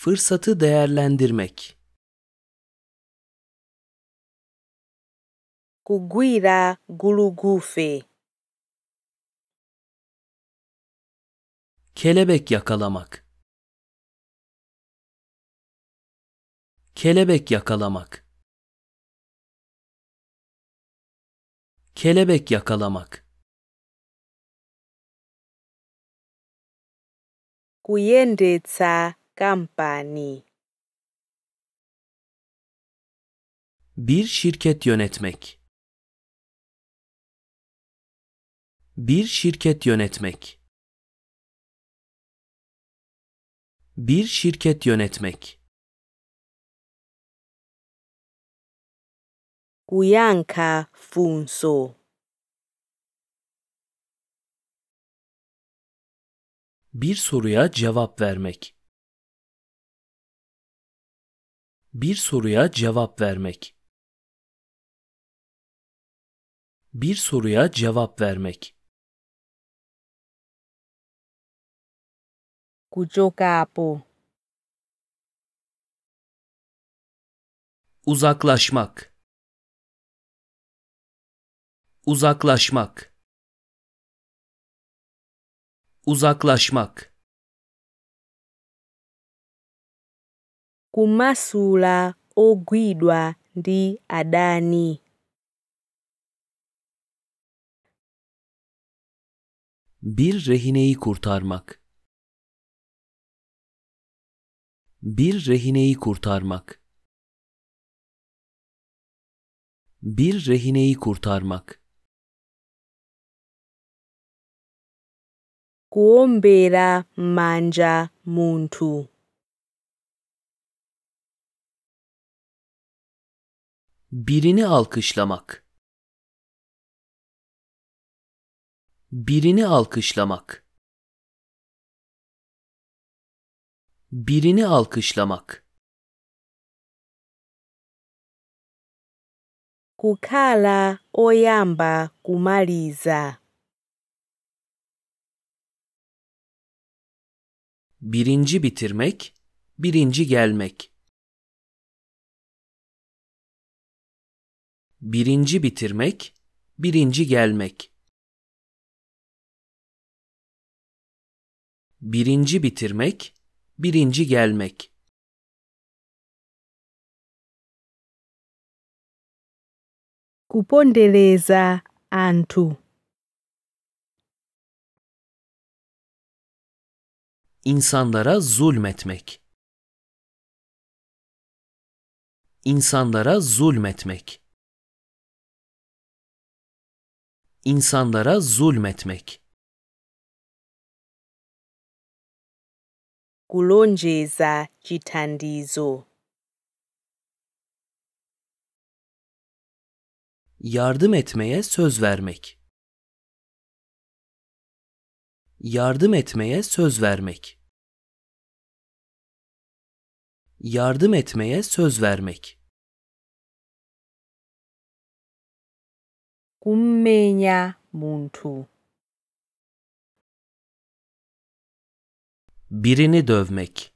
Fırsatı değerlendirmek. Kugwira gulugufe. Kelebek yakalamak. Kelebek yakalamak. Kelebek yakalamak. Kuyendetsa company. Bir şirket yönetmek. Bir şirket yönetmek. Bir şirket yönetmek. Kuyanka funso. Bir soruya cevap vermek. Bir soruya cevap vermek. Bir soruya cevap vermek. Kuchokapo. Uzaklaşmak. Uzaklaşmak. Uzaklaşmak. kumasula ogwidwa ndi adani Bir rehineyi kurtarmak Bir rehineyi kurtarmak Bir rehineyi kurtarmak kuombera manja muntu birini alkışlamak birini alkışlamak birini alkışlamak kukala oyamba kumaliza birinci bitirmek birinci gelmek birinci bitirmek, birinci gelmek. Birinci bitirmek, birinci gelmek. Kupondereza antu. İnsanlara zulmetmek. İnsanlara zulmetmek. insanlara zulmetmek. Kulonjeza chitandizo. Yardım etmeye söz vermek. Yardım etmeye söz vermek. Yardım etmeye söz vermek. kumenya muntu. Birini dövmek.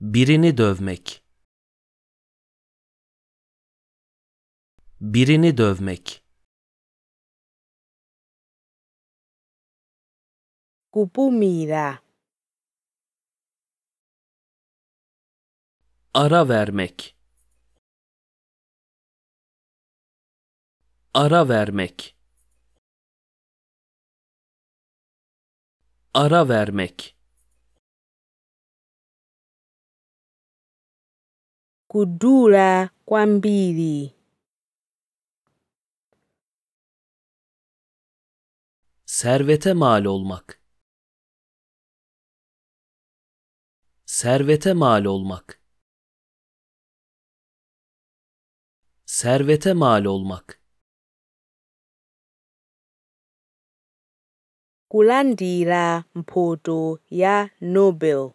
Birini dövmek. Birini dövmek. Kupumida. Ara vermek. ara vermek ara vermek kudura kwambiri servete mal olmak servete mal olmak servete mal olmak Kulandira mphotho ya Nobel.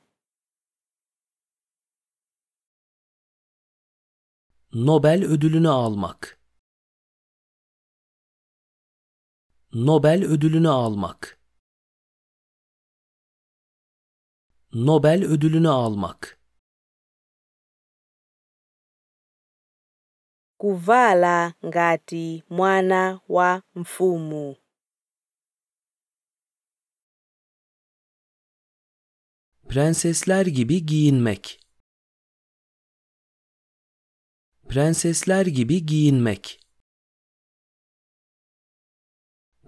Nobel ödülünü almak Nobel ödülünü almak Nobel ödülünü almak kuvala ngati mwana wa mfumu Prensesler gibi giyinmek. Prensesler gibi giyinmek.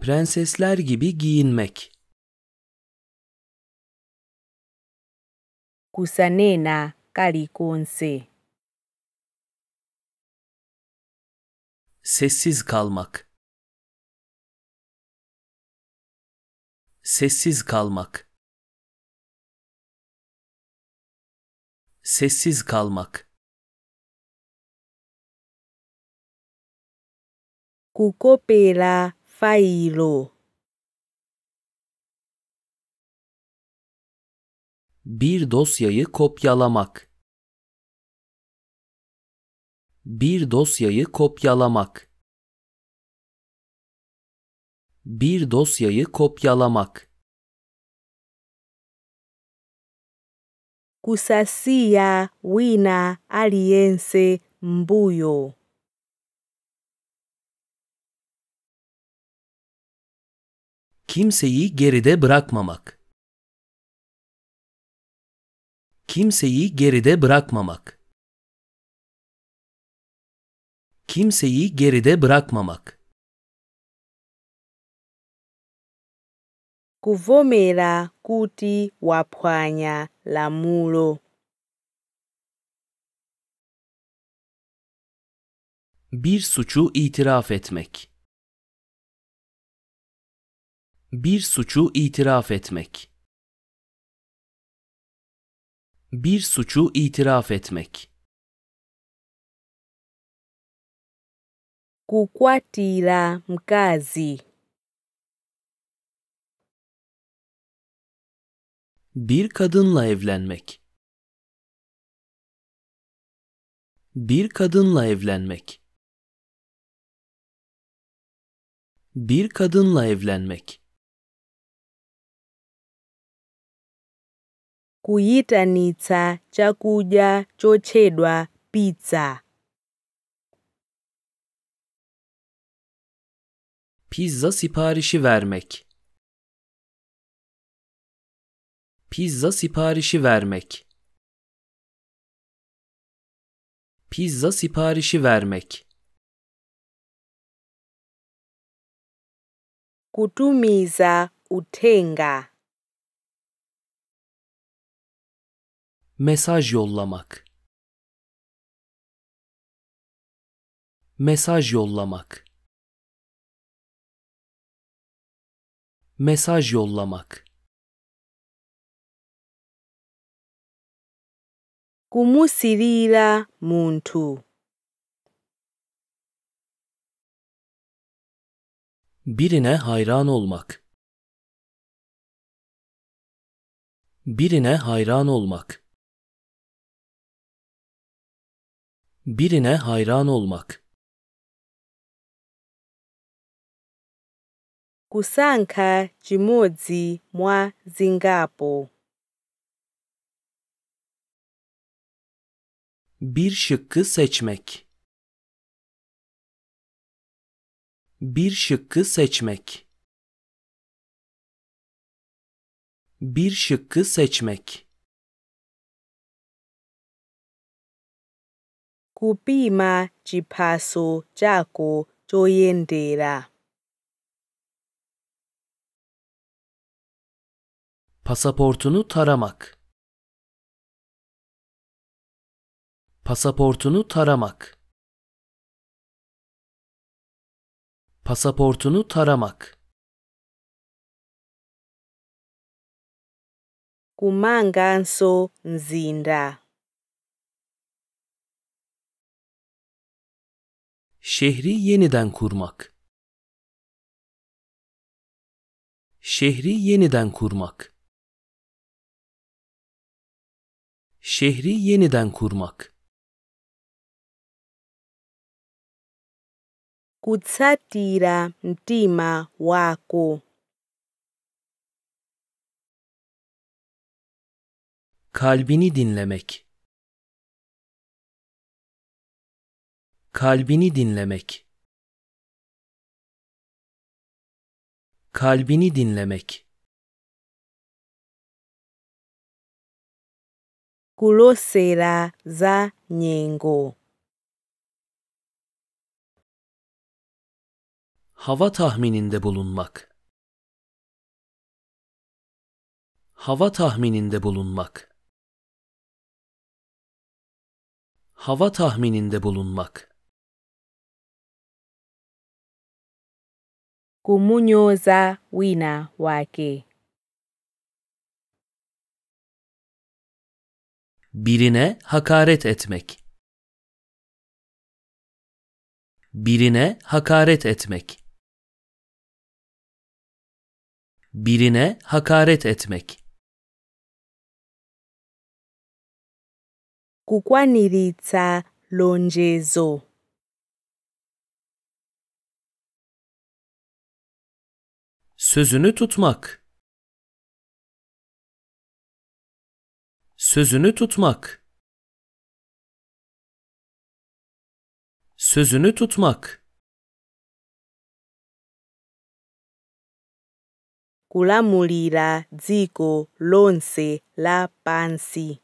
Prensesler gibi giyinmek. Kusanena kali Sessiz kalmak. Sessiz kalmak. sessiz kalmak. Kukopela failo. Bir dosyayı kopyalamak. Bir dosyayı kopyalamak. Bir dosyayı kopyalamak. kusasiya wina aliyense mbuyo Kimseyi geride bırakmamak. Kimseyi geride bırakmamak. Kimseyi geride bırakmamak. kuvomera kuti waphwanya lamulo Bir suçu itiraf etmek Bir suçu itiraf etmek Bir suçu itiraf etmek kukwatira mkazi Bir kadınla evlenmek. Bir kadınla evlenmek. Bir kadınla evlenmek. Kuitanitsa chakudya chochedwa pizza. Pizza siparişi vermek. Pizza siparişi vermek. Pizza siparişi vermek. Kutumiza uthenga. Mesaj yollamak. Mesaj yollamak. Mesaj yollamak. kumusirira munthu birine hayran olmak birine hayran olmak birine hayran olmak Kusanka chimodzi mwa zingapo Bir şıkkı seçmek. Bir şıkkı seçmek. Bir şıkkı seçmek. Kupi ma cipasu jaku joyendera. Pasaportunu taramak. Pasaportunu taramak. Pasaportunu taramak. Kumanganso nzinda. Şehri yeniden kurmak. Şehri yeniden kurmak. Şehri yeniden kurmak. kutsatira mtima wako. Kalbini dinlemek. Kalbini dinlemek. Kalbini dinlemek. kulosera za nyengo Hava tahmininde bulunmak. Hava tahmininde bulunmak. Hava tahmininde bulunmak. Kumunyoza wina wake. Birine hakaret etmek. Birine hakaret etmek. birine hakaret etmek. Kukwaniritsa lonjezo. Sözünü tutmak. Sözünü tutmak. Sözünü tutmak. kulamulira dziko lonse la pansi.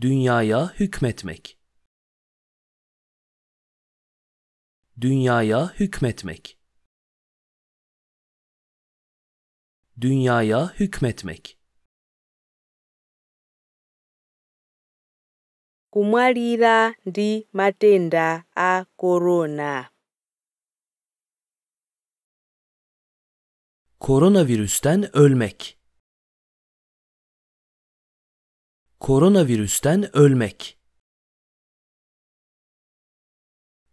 Dünyaya hükmetmek. Dünyaya hükmetmek. Dünyaya hükmetmek. Kumwalira ndi matenda a korona. Koronavirüsten ölmek. Koronavirüsten ölmek.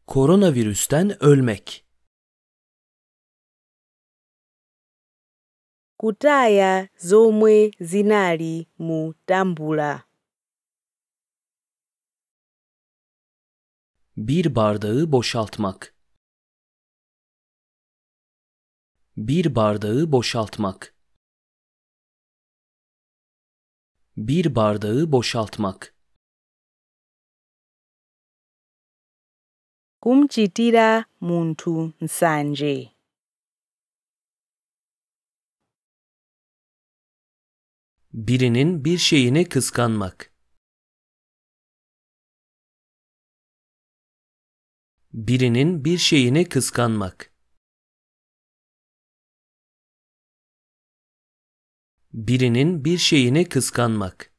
Koronavirüsten ölmek. Kutaya zomwe zinari mu tambula. Bir bardağı boşaltmak. Bir bardağı boşaltmak. Bir bardağı boşaltmak. Kumchitira muntu nsanje. Birinin bir şeyini kıskanmak. Birinin bir şeyini kıskanmak. Birinin bir şeyini kıskanmak.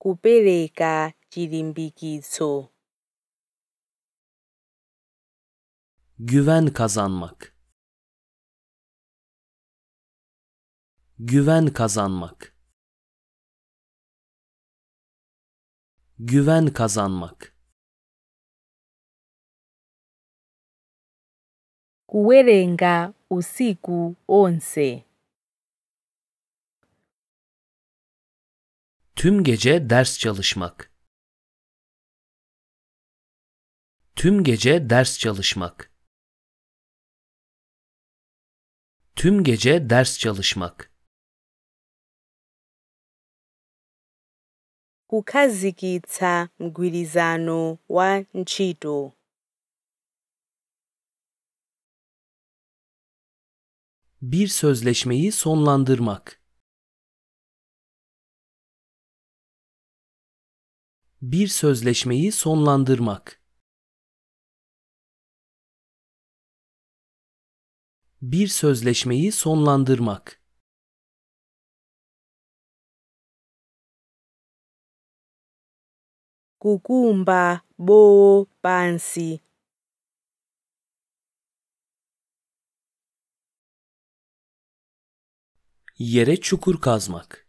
Kupere ka chirimbikizo. Güven kazanmak. Güven kazanmak. Güven kazanmak. kuwerenga usiku onse. Tüm gece ders çalışmak. Tüm gece ders çalışmak. Tüm gece ders çalışmak. Kukazikitsa mgwirizano wa nchito. bir sözleşmeyi sonlandırmak bir sözleşmeyi sonlandırmak bir sözleşmeyi sonlandırmak kukumba bo pansi Yere çukur kazmak.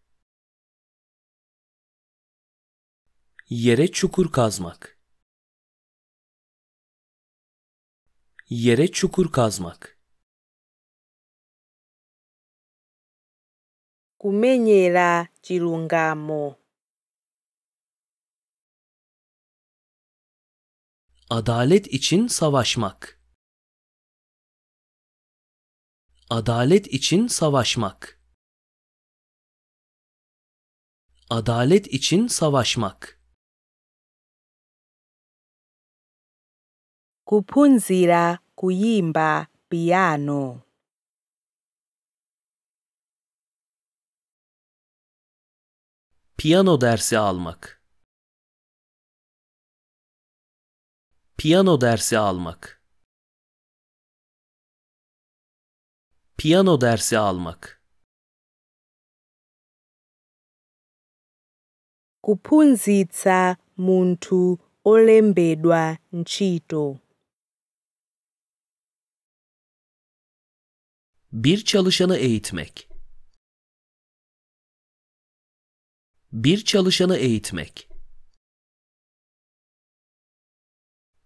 Yere çukur kazmak. Yere çukur kazmak. Kumenyera chilungamo. Adalet için savaşmak. Adalet için savaşmak. adalet için savaşmak. Kuphunzira kuyimba piano. Piyano dersi almak. Piyano dersi almak. Piyano dersi almak. kuphunzitsa munthu olembedwa ntchito Bir çalışanı eğitmek Bir çalışanı eğitmek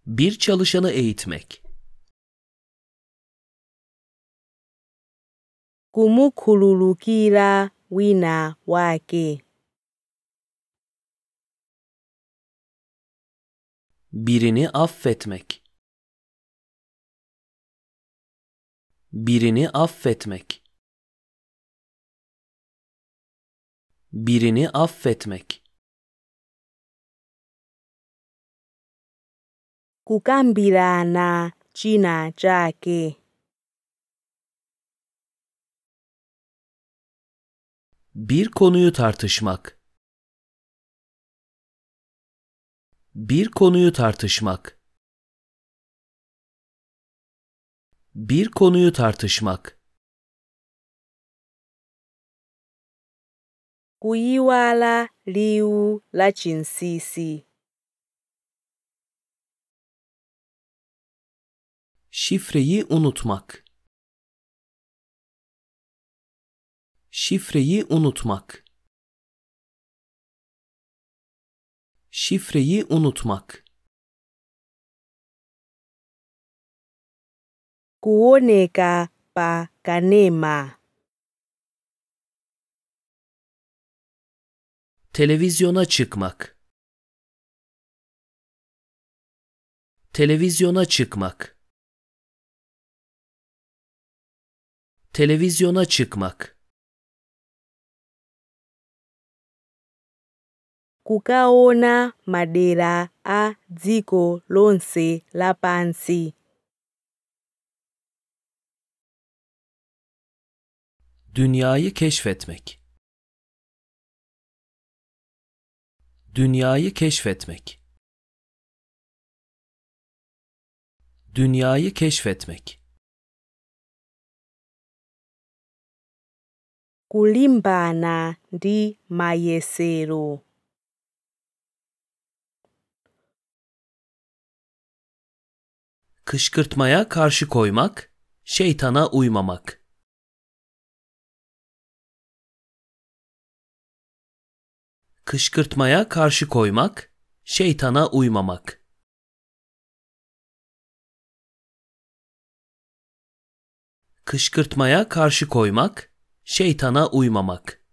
Bir çalışanı eğitmek Kumukhululukira wina wake birini affetmek birini affetmek birini affetmek kukambira na china chake bir konuyu tartışmak Bir konuyu tartışmak. Bir konuyu tartışmak. Kuiwala liu la chinsisi. Şifreyi unutmak. Şifreyi unutmak. Şifreyi unutmak. Kuoneka pa kanema. Televizyona çıkmak. Televizyona çıkmak. Televizyona çıkmak. kukaona madera a dziko lonse lapansi. Dünyayı keşfetmek Dünyayı keşfetmek Dünyayı keşfetmek Kulimbana ndi mayesero kışkırtmaya karşı koymak, şeytana uymamak. Kışkırtmaya karşı koymak, şeytana uymamak. Kışkırtmaya karşı koymak, şeytana uymamak.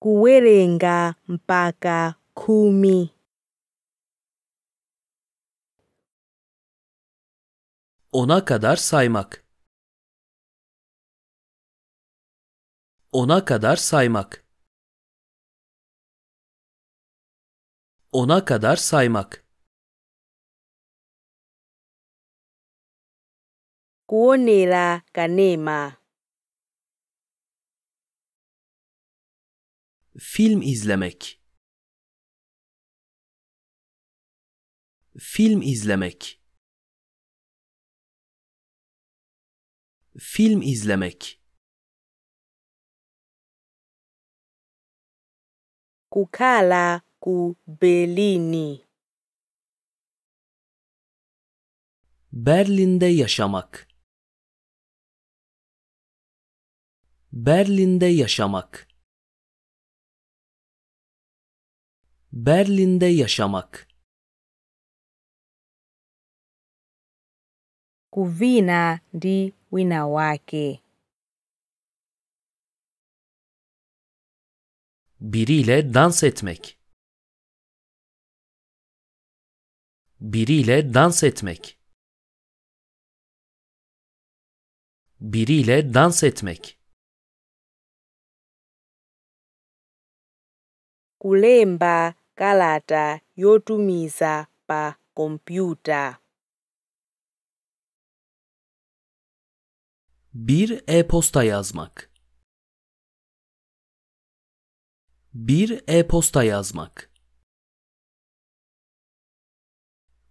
Kuwerenga mpaka kumi. Ona kadar saymak. Ona kadar saymak. Ona kadar saymak. Kuonera kanema. film izlemek film izlemek film izlemek kukala kubelini Berlin'de yaşamak Berlin'de yaşamak Berlin'de yaşamak. Kuvina ndi wina wake. Biriyle dans etmek. Biriyle dans etmek. Biriyle dans etmek. Kulemba kalata yotumiza pa kompyuta. Bir e-posta yazmak. Bir e-posta yazmak.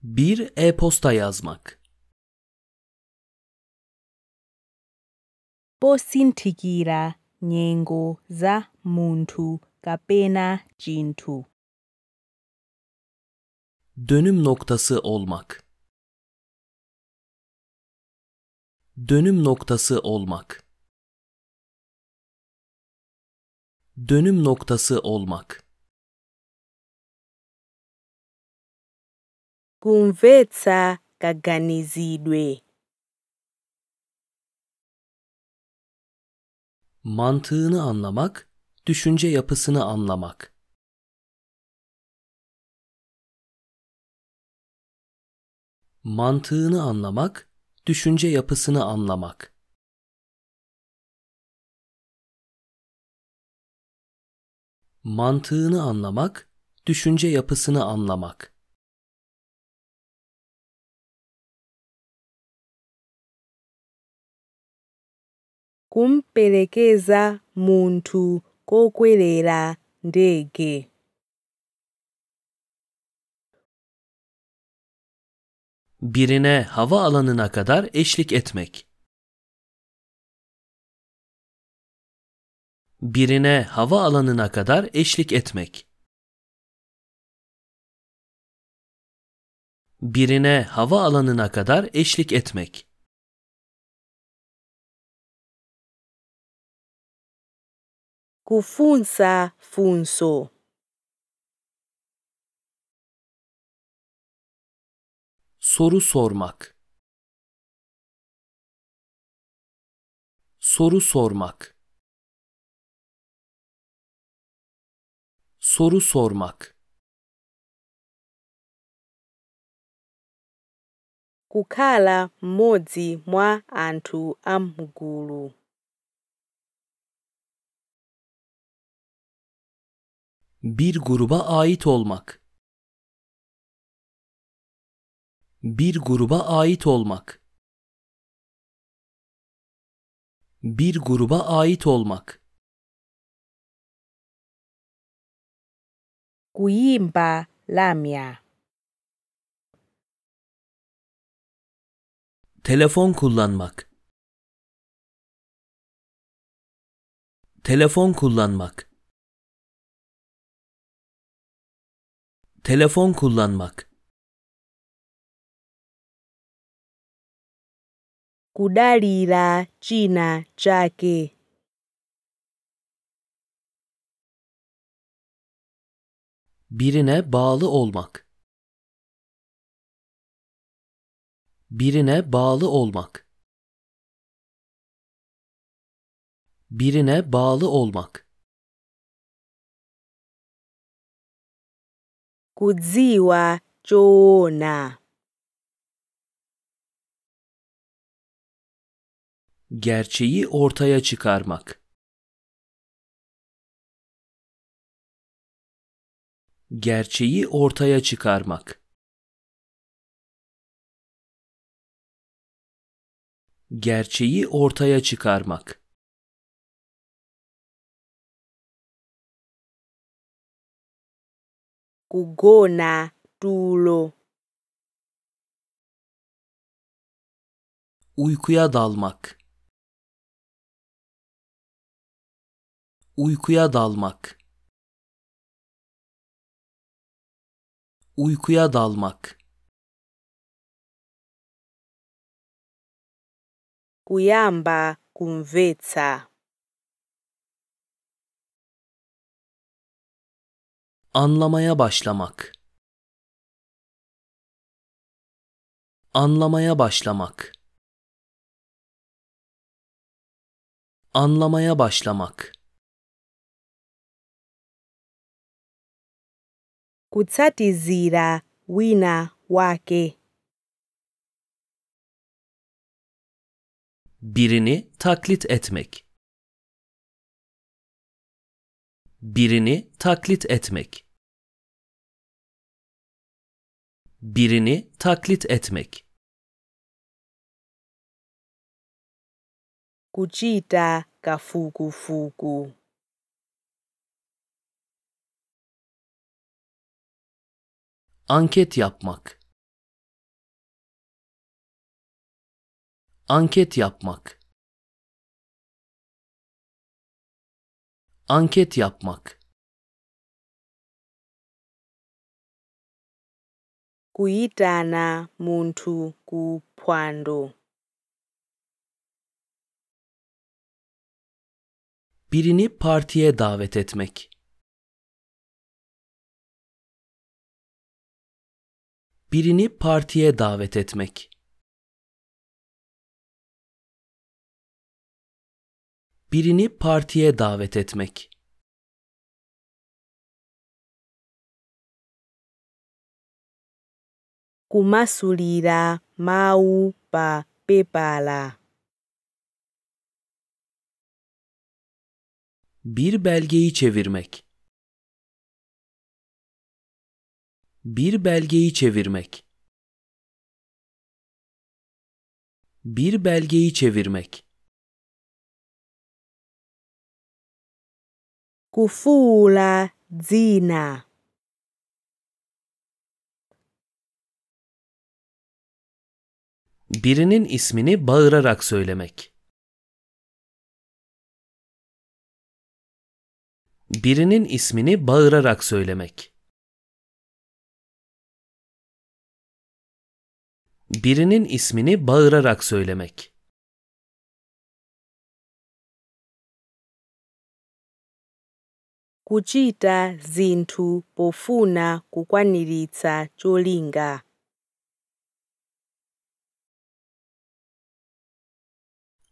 Bir e-posta yazmak. posinthikira nyengo za munthu kapena chinthu dönüm noktası olmak dönüm noktası olmak dönüm noktası olmak kumvetsa kaganizidwe mantığını anlamak düşünce yapısını anlamak mantığını anlamak, düşünce yapısını anlamak. Mantığını anlamak, düşünce yapısını anlamak. kumperekeza muntu kokwerera ndege birine hava alanına kadar eşlik etmek. Birine hava alanına kadar eşlik etmek. Birine hava alanına kadar eşlik etmek. Kufunsa funso Soru sormak. Soru sormak. Soru sormak. Kukala mmodzi mwa anthu a Bir gruba ait olmak. Bir gruba ait olmak. Bir gruba ait olmak. Kuimba lamya. Telefon kullanmak. Telefon kullanmak. Telefon kullanmak. kudalira china chake. Birine bağlı olmak. Birine bağlı olmak. Birine bağlı olmak. Kudziwa choona. gerçeği ortaya çıkarmak. Gerçeği ortaya çıkarmak. Gerçeği ortaya çıkarmak. Kugona tulo. Uykuya dalmak. uykuya dalmak uykuya dalmak kuyamba kumvetsa anlamaya başlamak anlamaya başlamak anlamaya başlamak kutsatizira wina wake. Birini taklit etmek. Birini taklit etmek. Birini taklit etmek. Kuchita kafukufuku. Anket yapmak. Anket yapmak. Anket yapmak. Kuitana muntu kuphwando. Birini partiye davet etmek. birini partiye davet etmek. Birini partiye davet etmek. kumasulira mau pa pepala. Bir belgeyi çevirmek. Bir belgeyi çevirmek. Bir belgeyi çevirmek. Kufula zina. Birinin ismini bağırarak söylemek. Birinin ismini bağırarak söylemek. birinin ismini bağırarak söylemek. kuchita Zintu pofuna kukwaniritsa cholinga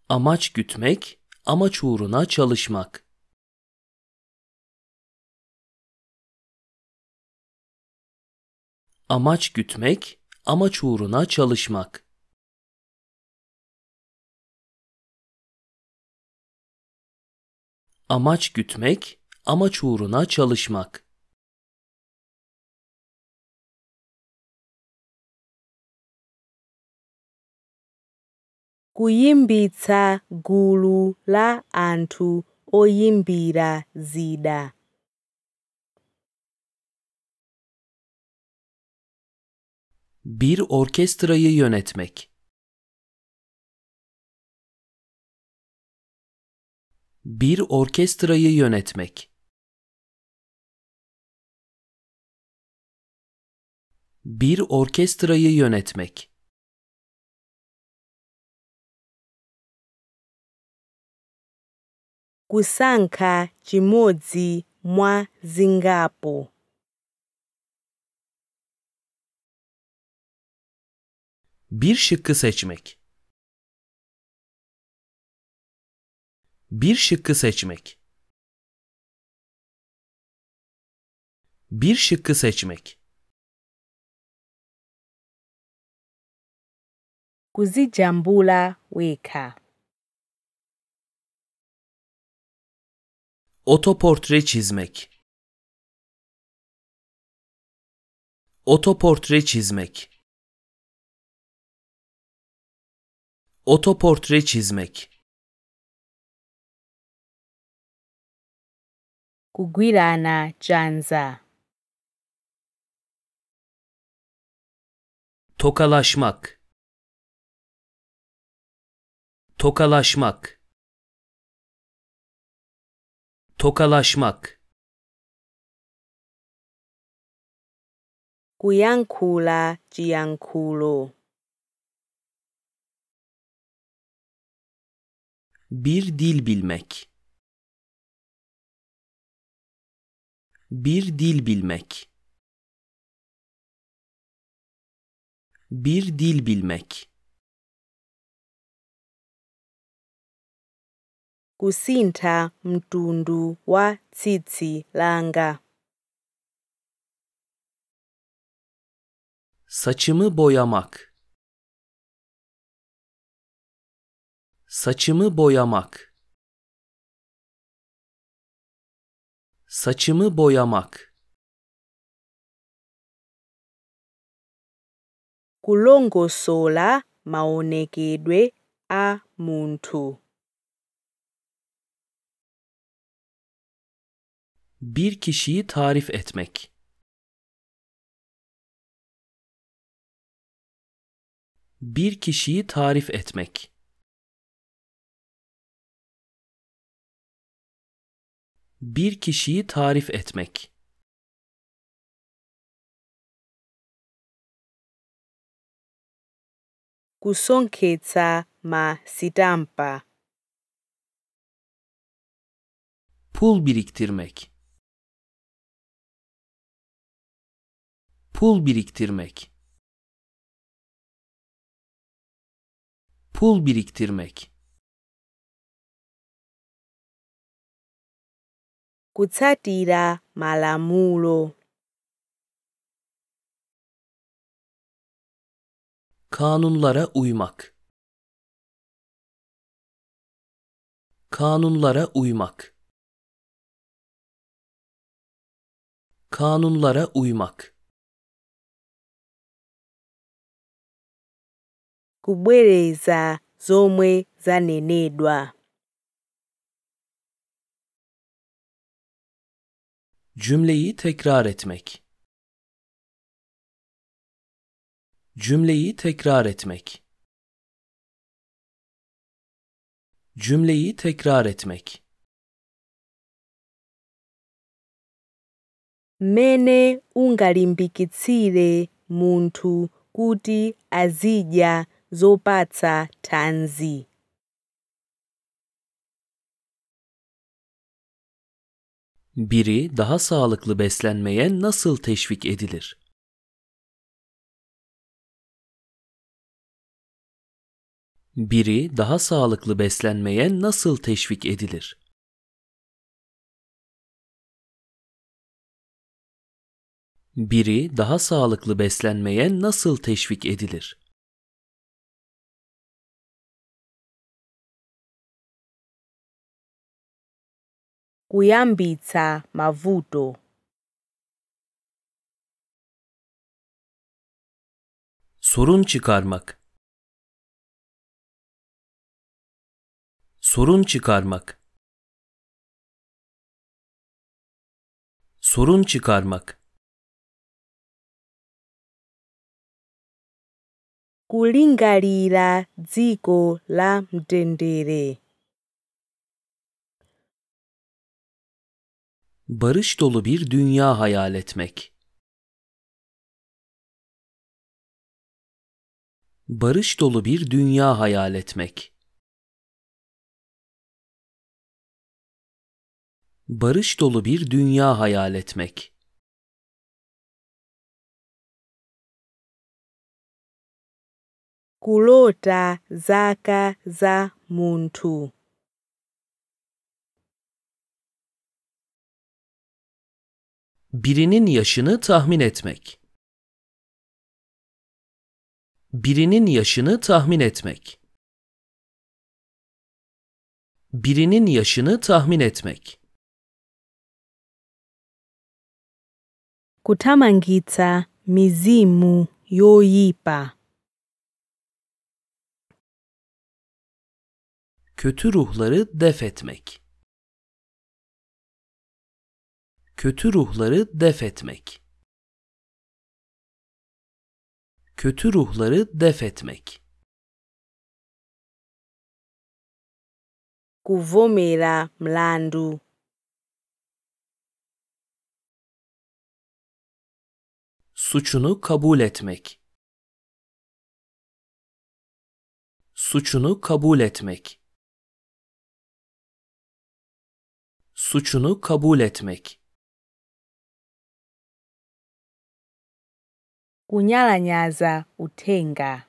amaç gütmek, amaç uğruna çalışmak. Amaç gütmek, amaç uğruna çalışmak. Amaç gütmek, amaç uğruna çalışmak. kuyimbitsa gulu la anthu oyimbira zida Bir orkestrayı yönetmek. Bir orkestrayı yönetmek. Bir orkestrayı yönetmek. Kusanka chimodzi mwa zingapo Bir şıkkı seçmek. Bir şıkkı seçmek. Bir şıkkı seçmek. Kuzi Jambula weka. Otoportre çizmek. Otoportre çizmek. Otoportre çizmek. Kugirana canza. Tokalaşmak. Tokalaşmak. Tokalaşmak. Kuyankula ciyankulu. Bir dil bilmek. Bir dil bilmek. Bir dil bilmek. Kusintha mtundu wa tsitsi langa. Saçımı boyamak. Saçımı boyamak. Saçımı boyamak. Kulongosola maonekedwe a muntu. Bir kişiyi tarif etmek. Bir kişiyi tarif etmek. bir kişiyi tarif etmek. ma masitampa pul biriktirmek pul biriktirmek pul biriktirmek kutsatira malamulo kanunlara uymak kanunlara uymak kanunlara uymak Kubereza zomwe zanenedwa Cümleyi tekrar etmek. Cümleyi tekrar etmek. Cümleyi tekrar etmek. Mene ungalimbikitsire muntu kuti azija zopatsa tanzi. Biri daha sağlıklı beslenmeye nasıl teşvik edilir? Biri daha sağlıklı beslenmeye nasıl teşvik edilir? Biri daha sağlıklı beslenmeye nasıl teşvik edilir? kuyambitsa mavuto sorun çıkarmak sorun çıkarmak sorun çıkarmak kulingalira dziko la mtendere barış dolu bir dünya hayal etmek. Barış dolu bir dünya hayal etmek. Barış dolu bir dünya hayal etmek. Kulota zaka za muntu. birinin yaşını tahmin etmek. Birinin yaşını tahmin etmek. Birinin yaşını tahmin etmek. Kutamangitsa mizimu yoyipa. Kötü ruhları def etmek. kötü ruhları def etmek. Kötü ruhları def etmek. Kuvomera mlandu. Suçunu kabul etmek. Suçunu kabul etmek. Suçunu kabul etmek. kunyalanyaza uthenga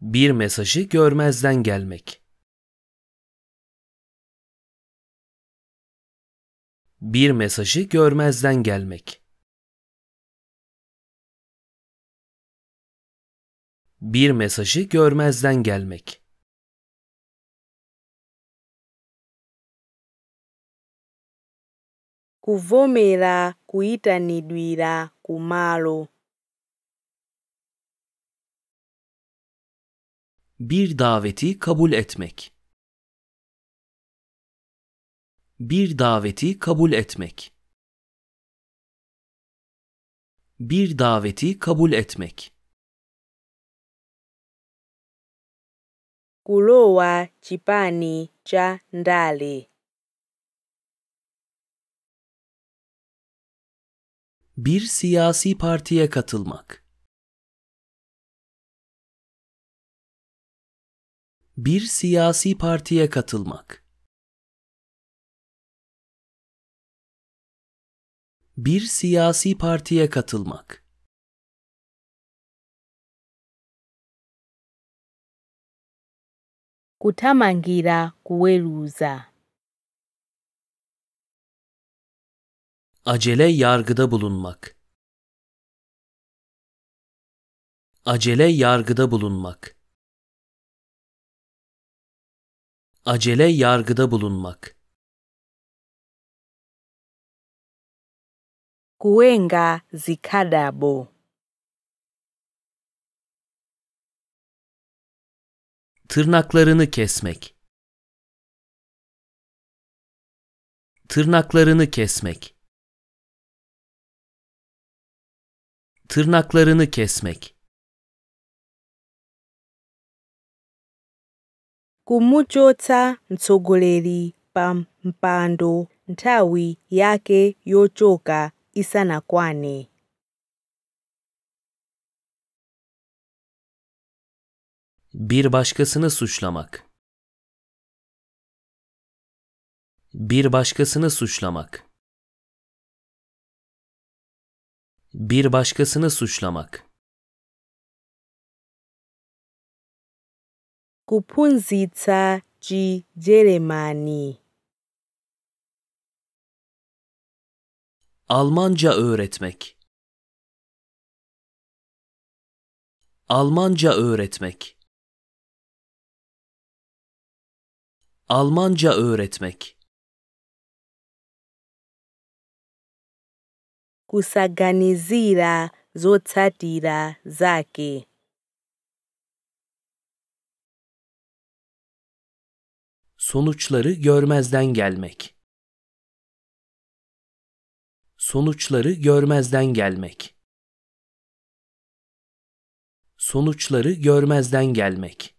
Bir mesajı görmezden gelmek. Bir mesajı görmezden gelmek. Bir mesajı görmezden gelmek. kuvomera kuyitanidwira ku malo Bir daveti kabul etmek. Bir daveti kabul etmek. Bir daveti kabul etmek. Kulowa chipani cha ndale. bir siyasi partiye katılmak. Bir siyasi partiye katılmak. Bir siyasi partiye katılmak. kutamangira kuweruza Acele yargıda bulunmak. Acele yargıda bulunmak. Acele yargıda bulunmak. Kuenga zikadabo. Tırnaklarını kesmek. Tırnaklarını kesmek. tırnaklarını kesmek. Kumuchotsa mtsogoleri pa mpando nthawi yake yochoka isanakwane. Bir başkasını suçlamak. Bir başkasını suçlamak. Bir başkasını suçlamak. Kupunzitsa Cijeremani Almanca öğretmek Almanca öğretmek Almanca öğretmek kusaganizira zotsatira zake Sonuçları görmezden gelmek Sonuçları görmezden gelmek Sonuçları görmezden gelmek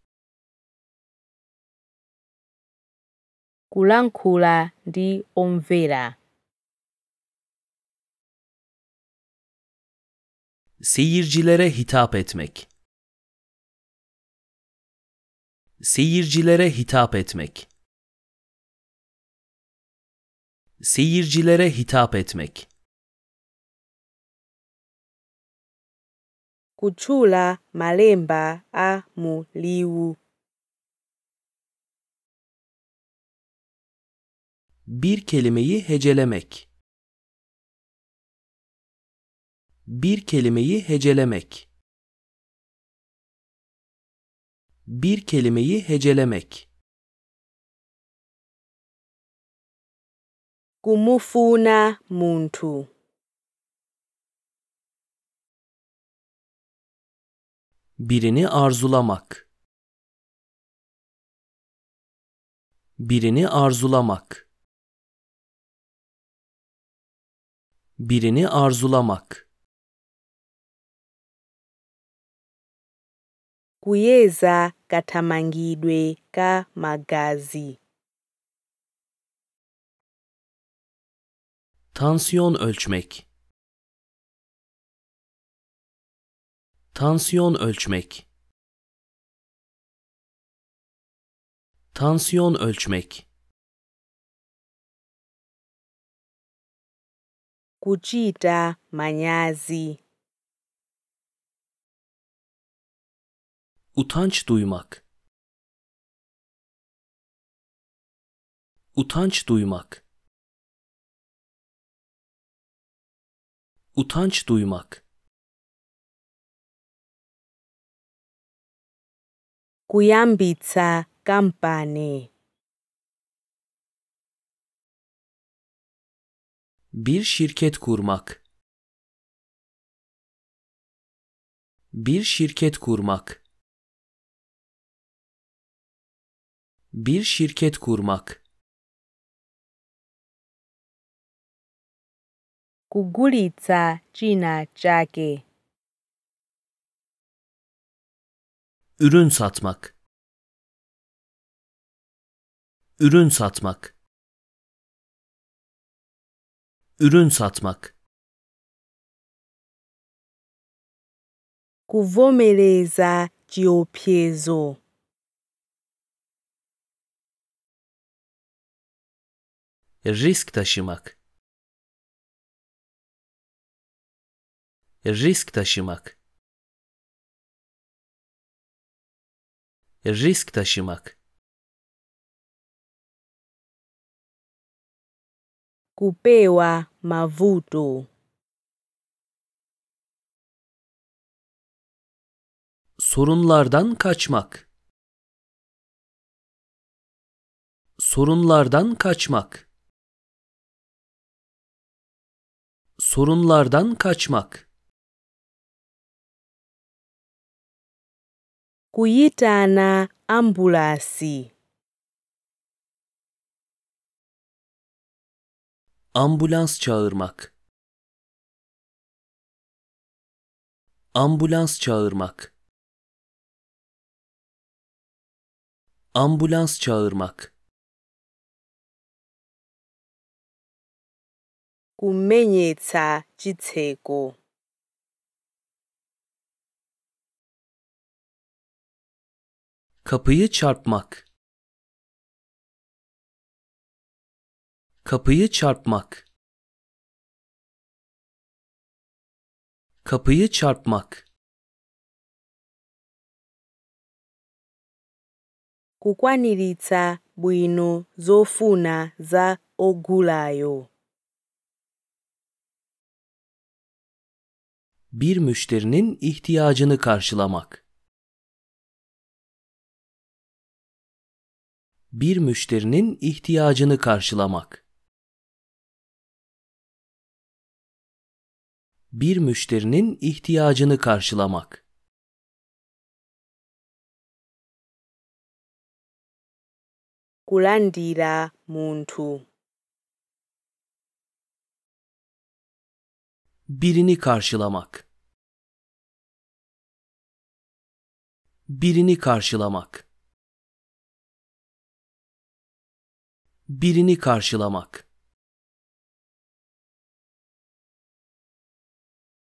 Kulankula di omvera Seyircilere hitap etmek. Seyircilere hitap etmek. Seyircilere hitap etmek. Kuchula malemba a muliu. Bir kelimeyi hecelemek. Bir kelimeyi hecelemek. Bir kelimeyi hecelemek. kumufuna muntu birini arzulamak birini arzulamak birini arzulamak kuyeza katamangidwe ka magazi. Tansiyon ölçmek Tansiyon ölçmek Tansiyon ölçmek Kuchita manyazi Utanç duymak. Utanç duymak. Utanç duymak. Kuyambitsa kampani. Bir şirket kurmak. Bir şirket kurmak. Bir şirket kurmak. Kugulica cina chake. Ürün satmak. Ürün satmak. Ürün satmak. kuvomereza chiopyezo risk taşımak risk taşımak risk taşımak kupewa mavuto sorunlardan kaçmak sorunlardan kaçmak Sorunlardan kaçmak. Kuyitana ambulansı. Ambulans çağırmak. Ambulans çağırmak. Ambulans çağırmak. kumenyetsa chitseko kapıyı çarpmak kapıyı çarpmak kapıyı çarpmak kukwaniritsa bwino zofuna za ogulayo bir müşterinin ihtiyacını karşılamak. Bir müşterinin ihtiyacını karşılamak. Bir müşterinin ihtiyacını karşılamak. kulandira munthu birini karşılamak birini karşılamak birini karşılamak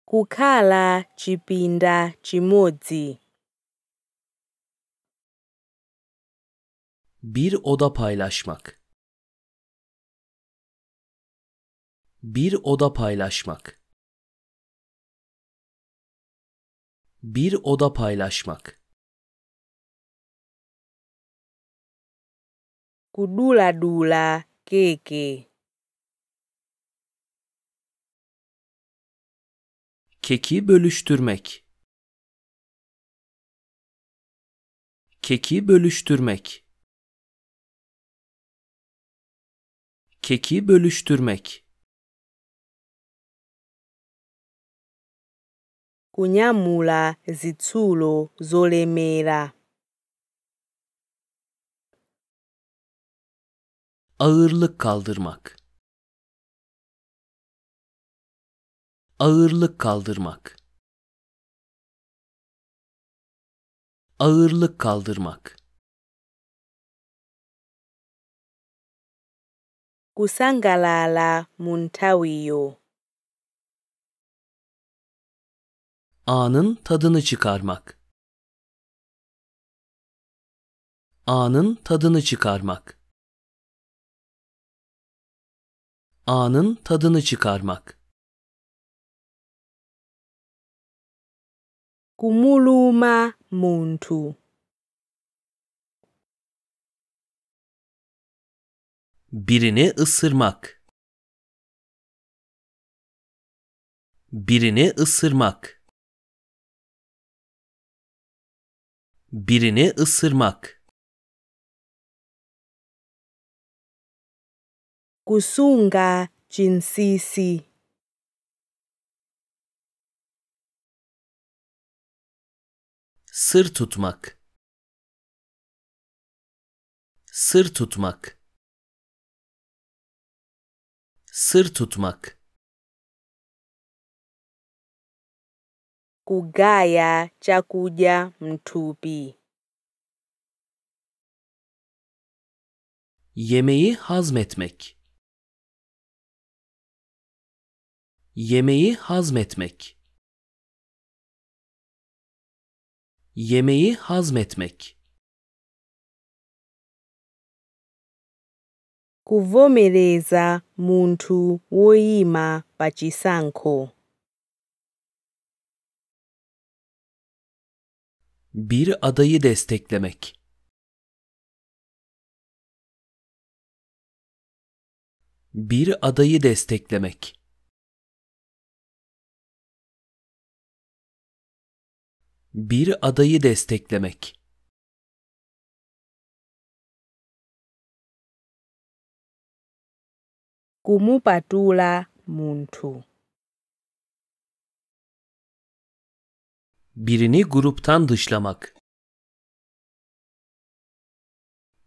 Kukala, chipinda chimodzi bir oda paylaşmak bir oda paylaşmak bir oda paylaşmak. Kudula-dula keke. Keki bölüştürmek. Keki bölüştürmek. Keki bölüştürmek. kunyamula zitsulo zolemera ağırlık kaldırmak ağırlık kaldırmak ağırlık kaldırmak kusangalala muntawiyo anın tadını çıkarmak anın tadını çıkarmak anın tadını çıkarmak kumuluma muntu birini ısırmak birini ısırmak birini ısırmak. Kusunga cinsisi. Sır tutmak. Sır tutmak. Sır tutmak. kugaya chakuja mthupi. Yemeği hazmetmek. Yemeği hazmetmek. Yemeği hazmetmek. kuvomereza munthu woyima pachisankho bir adayı desteklemek. Bir adayı desteklemek. Bir adayı desteklemek. kumupatula Muntu. birini gruptan dışlamak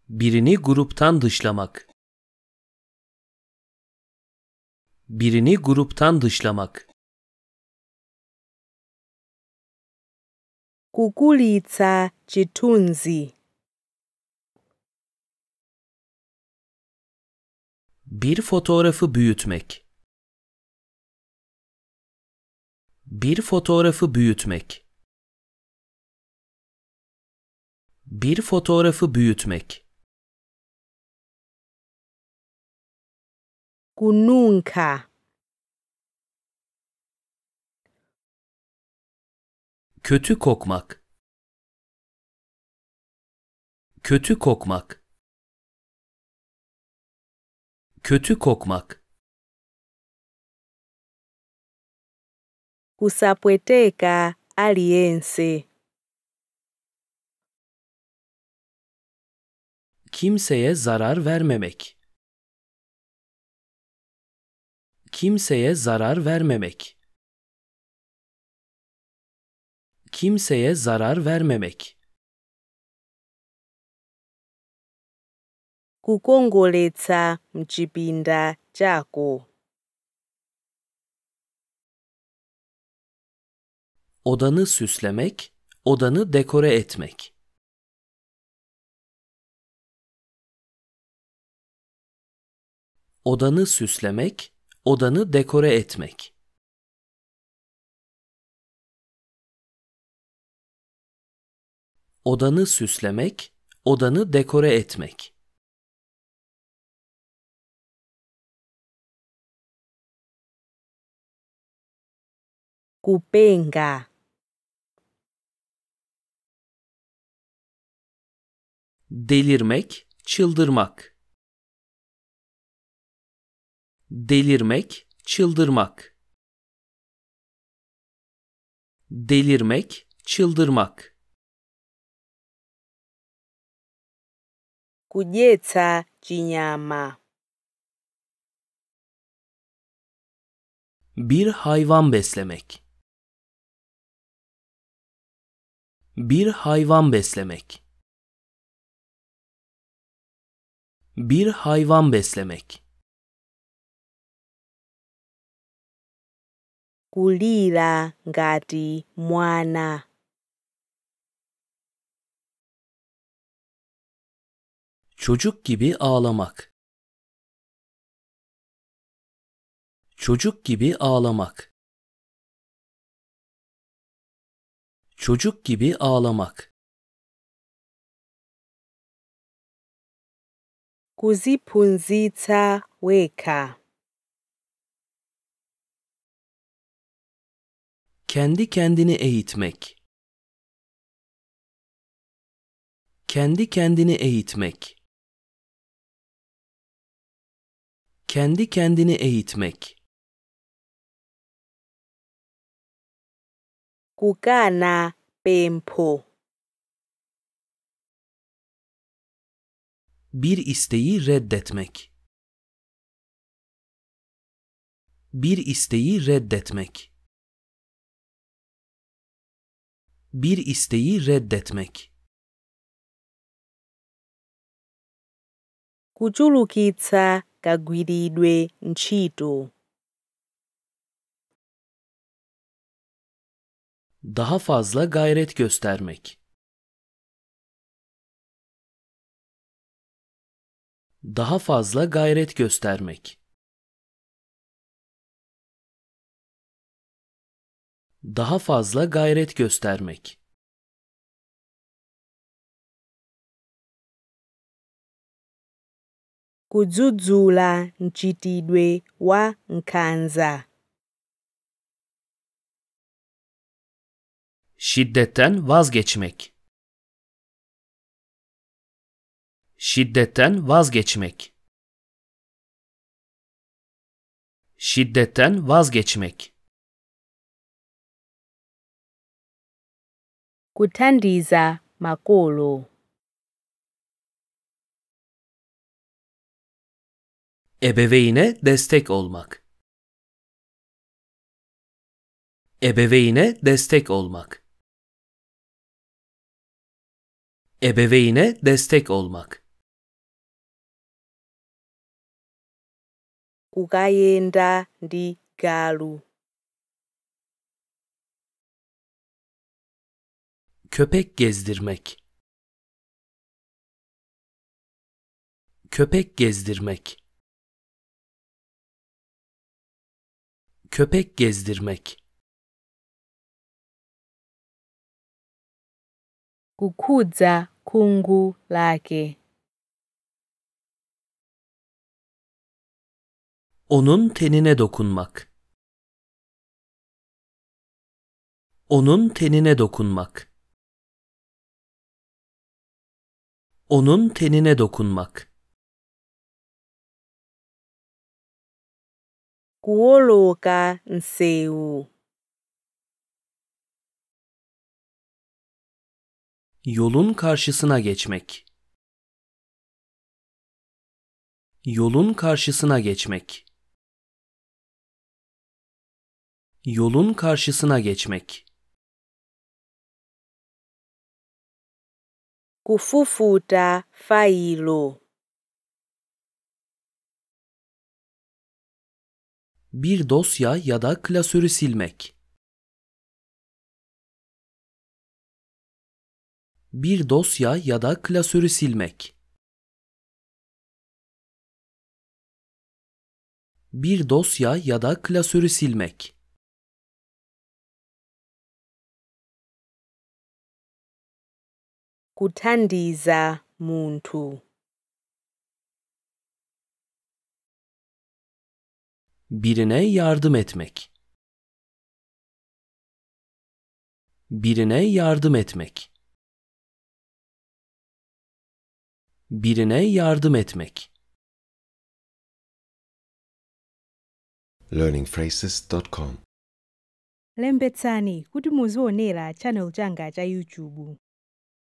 birini gruptan dışlamak birini gruptan dışlamak kukulitsa chithunzi bir fotoğrafı büyütmek bir fotoğrafı büyütmek Bir fotoğrafı büyütmek. Kununka. Kötü kokmak. Kötü kokmak. Kötü kokmak. Kusapweteka aliense. kimseye zarar vermemek kimseye zarar vermemek kimseye zarar vermemek kukongoletsa mchipinda chako odanı süslemek odanı dekore etmek odanı süslemek, odanı dekore etmek. Odanı süslemek, odanı dekore etmek. Kupenga Delirmek, çıldırmak delirmek, çıldırmak. Delirmek, çıldırmak. Kudyetsa kinyama. Bir hayvan beslemek. Bir hayvan beslemek. Bir hayvan beslemek. kulira ngati mwana. Çocuk gibi ağlamak. Çocuk gibi ağlamak. Çocuk gibi ağlamak. Kuzipunzitsa weka. Kendi kendini eğitmek. Kendi kendini eğitmek. Kendi kendini eğitmek. Kukana pempo. Bir isteği reddetmek. Bir isteği reddetmek. bir isteği reddetmek. kuchulukitsa kagwiridwe ntchito daha fazla gayret göstermek daha fazla gayret göstermek daha fazla gayret göstermek. kudzuzula mchitidwe wa nkhanza Şiddetten vazgeçmek. Şiddetten vazgeçmek. Şiddetten vazgeçmek. Kuthandiza Makolo Ebeveyne destek olmak Ebeveyne destek olmak Ebeveyne destek olmak Ukayenda ndi galu Köpek gezdirmek. Köpek gezdirmek. Köpek gezdirmek. Kukuza kungu lake. Onun tenine dokunmak. Onun tenine dokunmak. onun tenine dokunmak. 古鲁嘎西乌 Yolun karşısına geçmek. Yolun karşısına geçmek. Yolun karşısına geçmek. kufufuta failo. Bir dosya ya da klasörü silmek. Bir dosya ya da klasörü silmek. Bir dosya ya da klasörü silmek. kutandiza muntu birine yardım etmek birine yardım etmek birine yardım etmek learningphrases.com lembetsani kuti muzionera channel changa cha youtube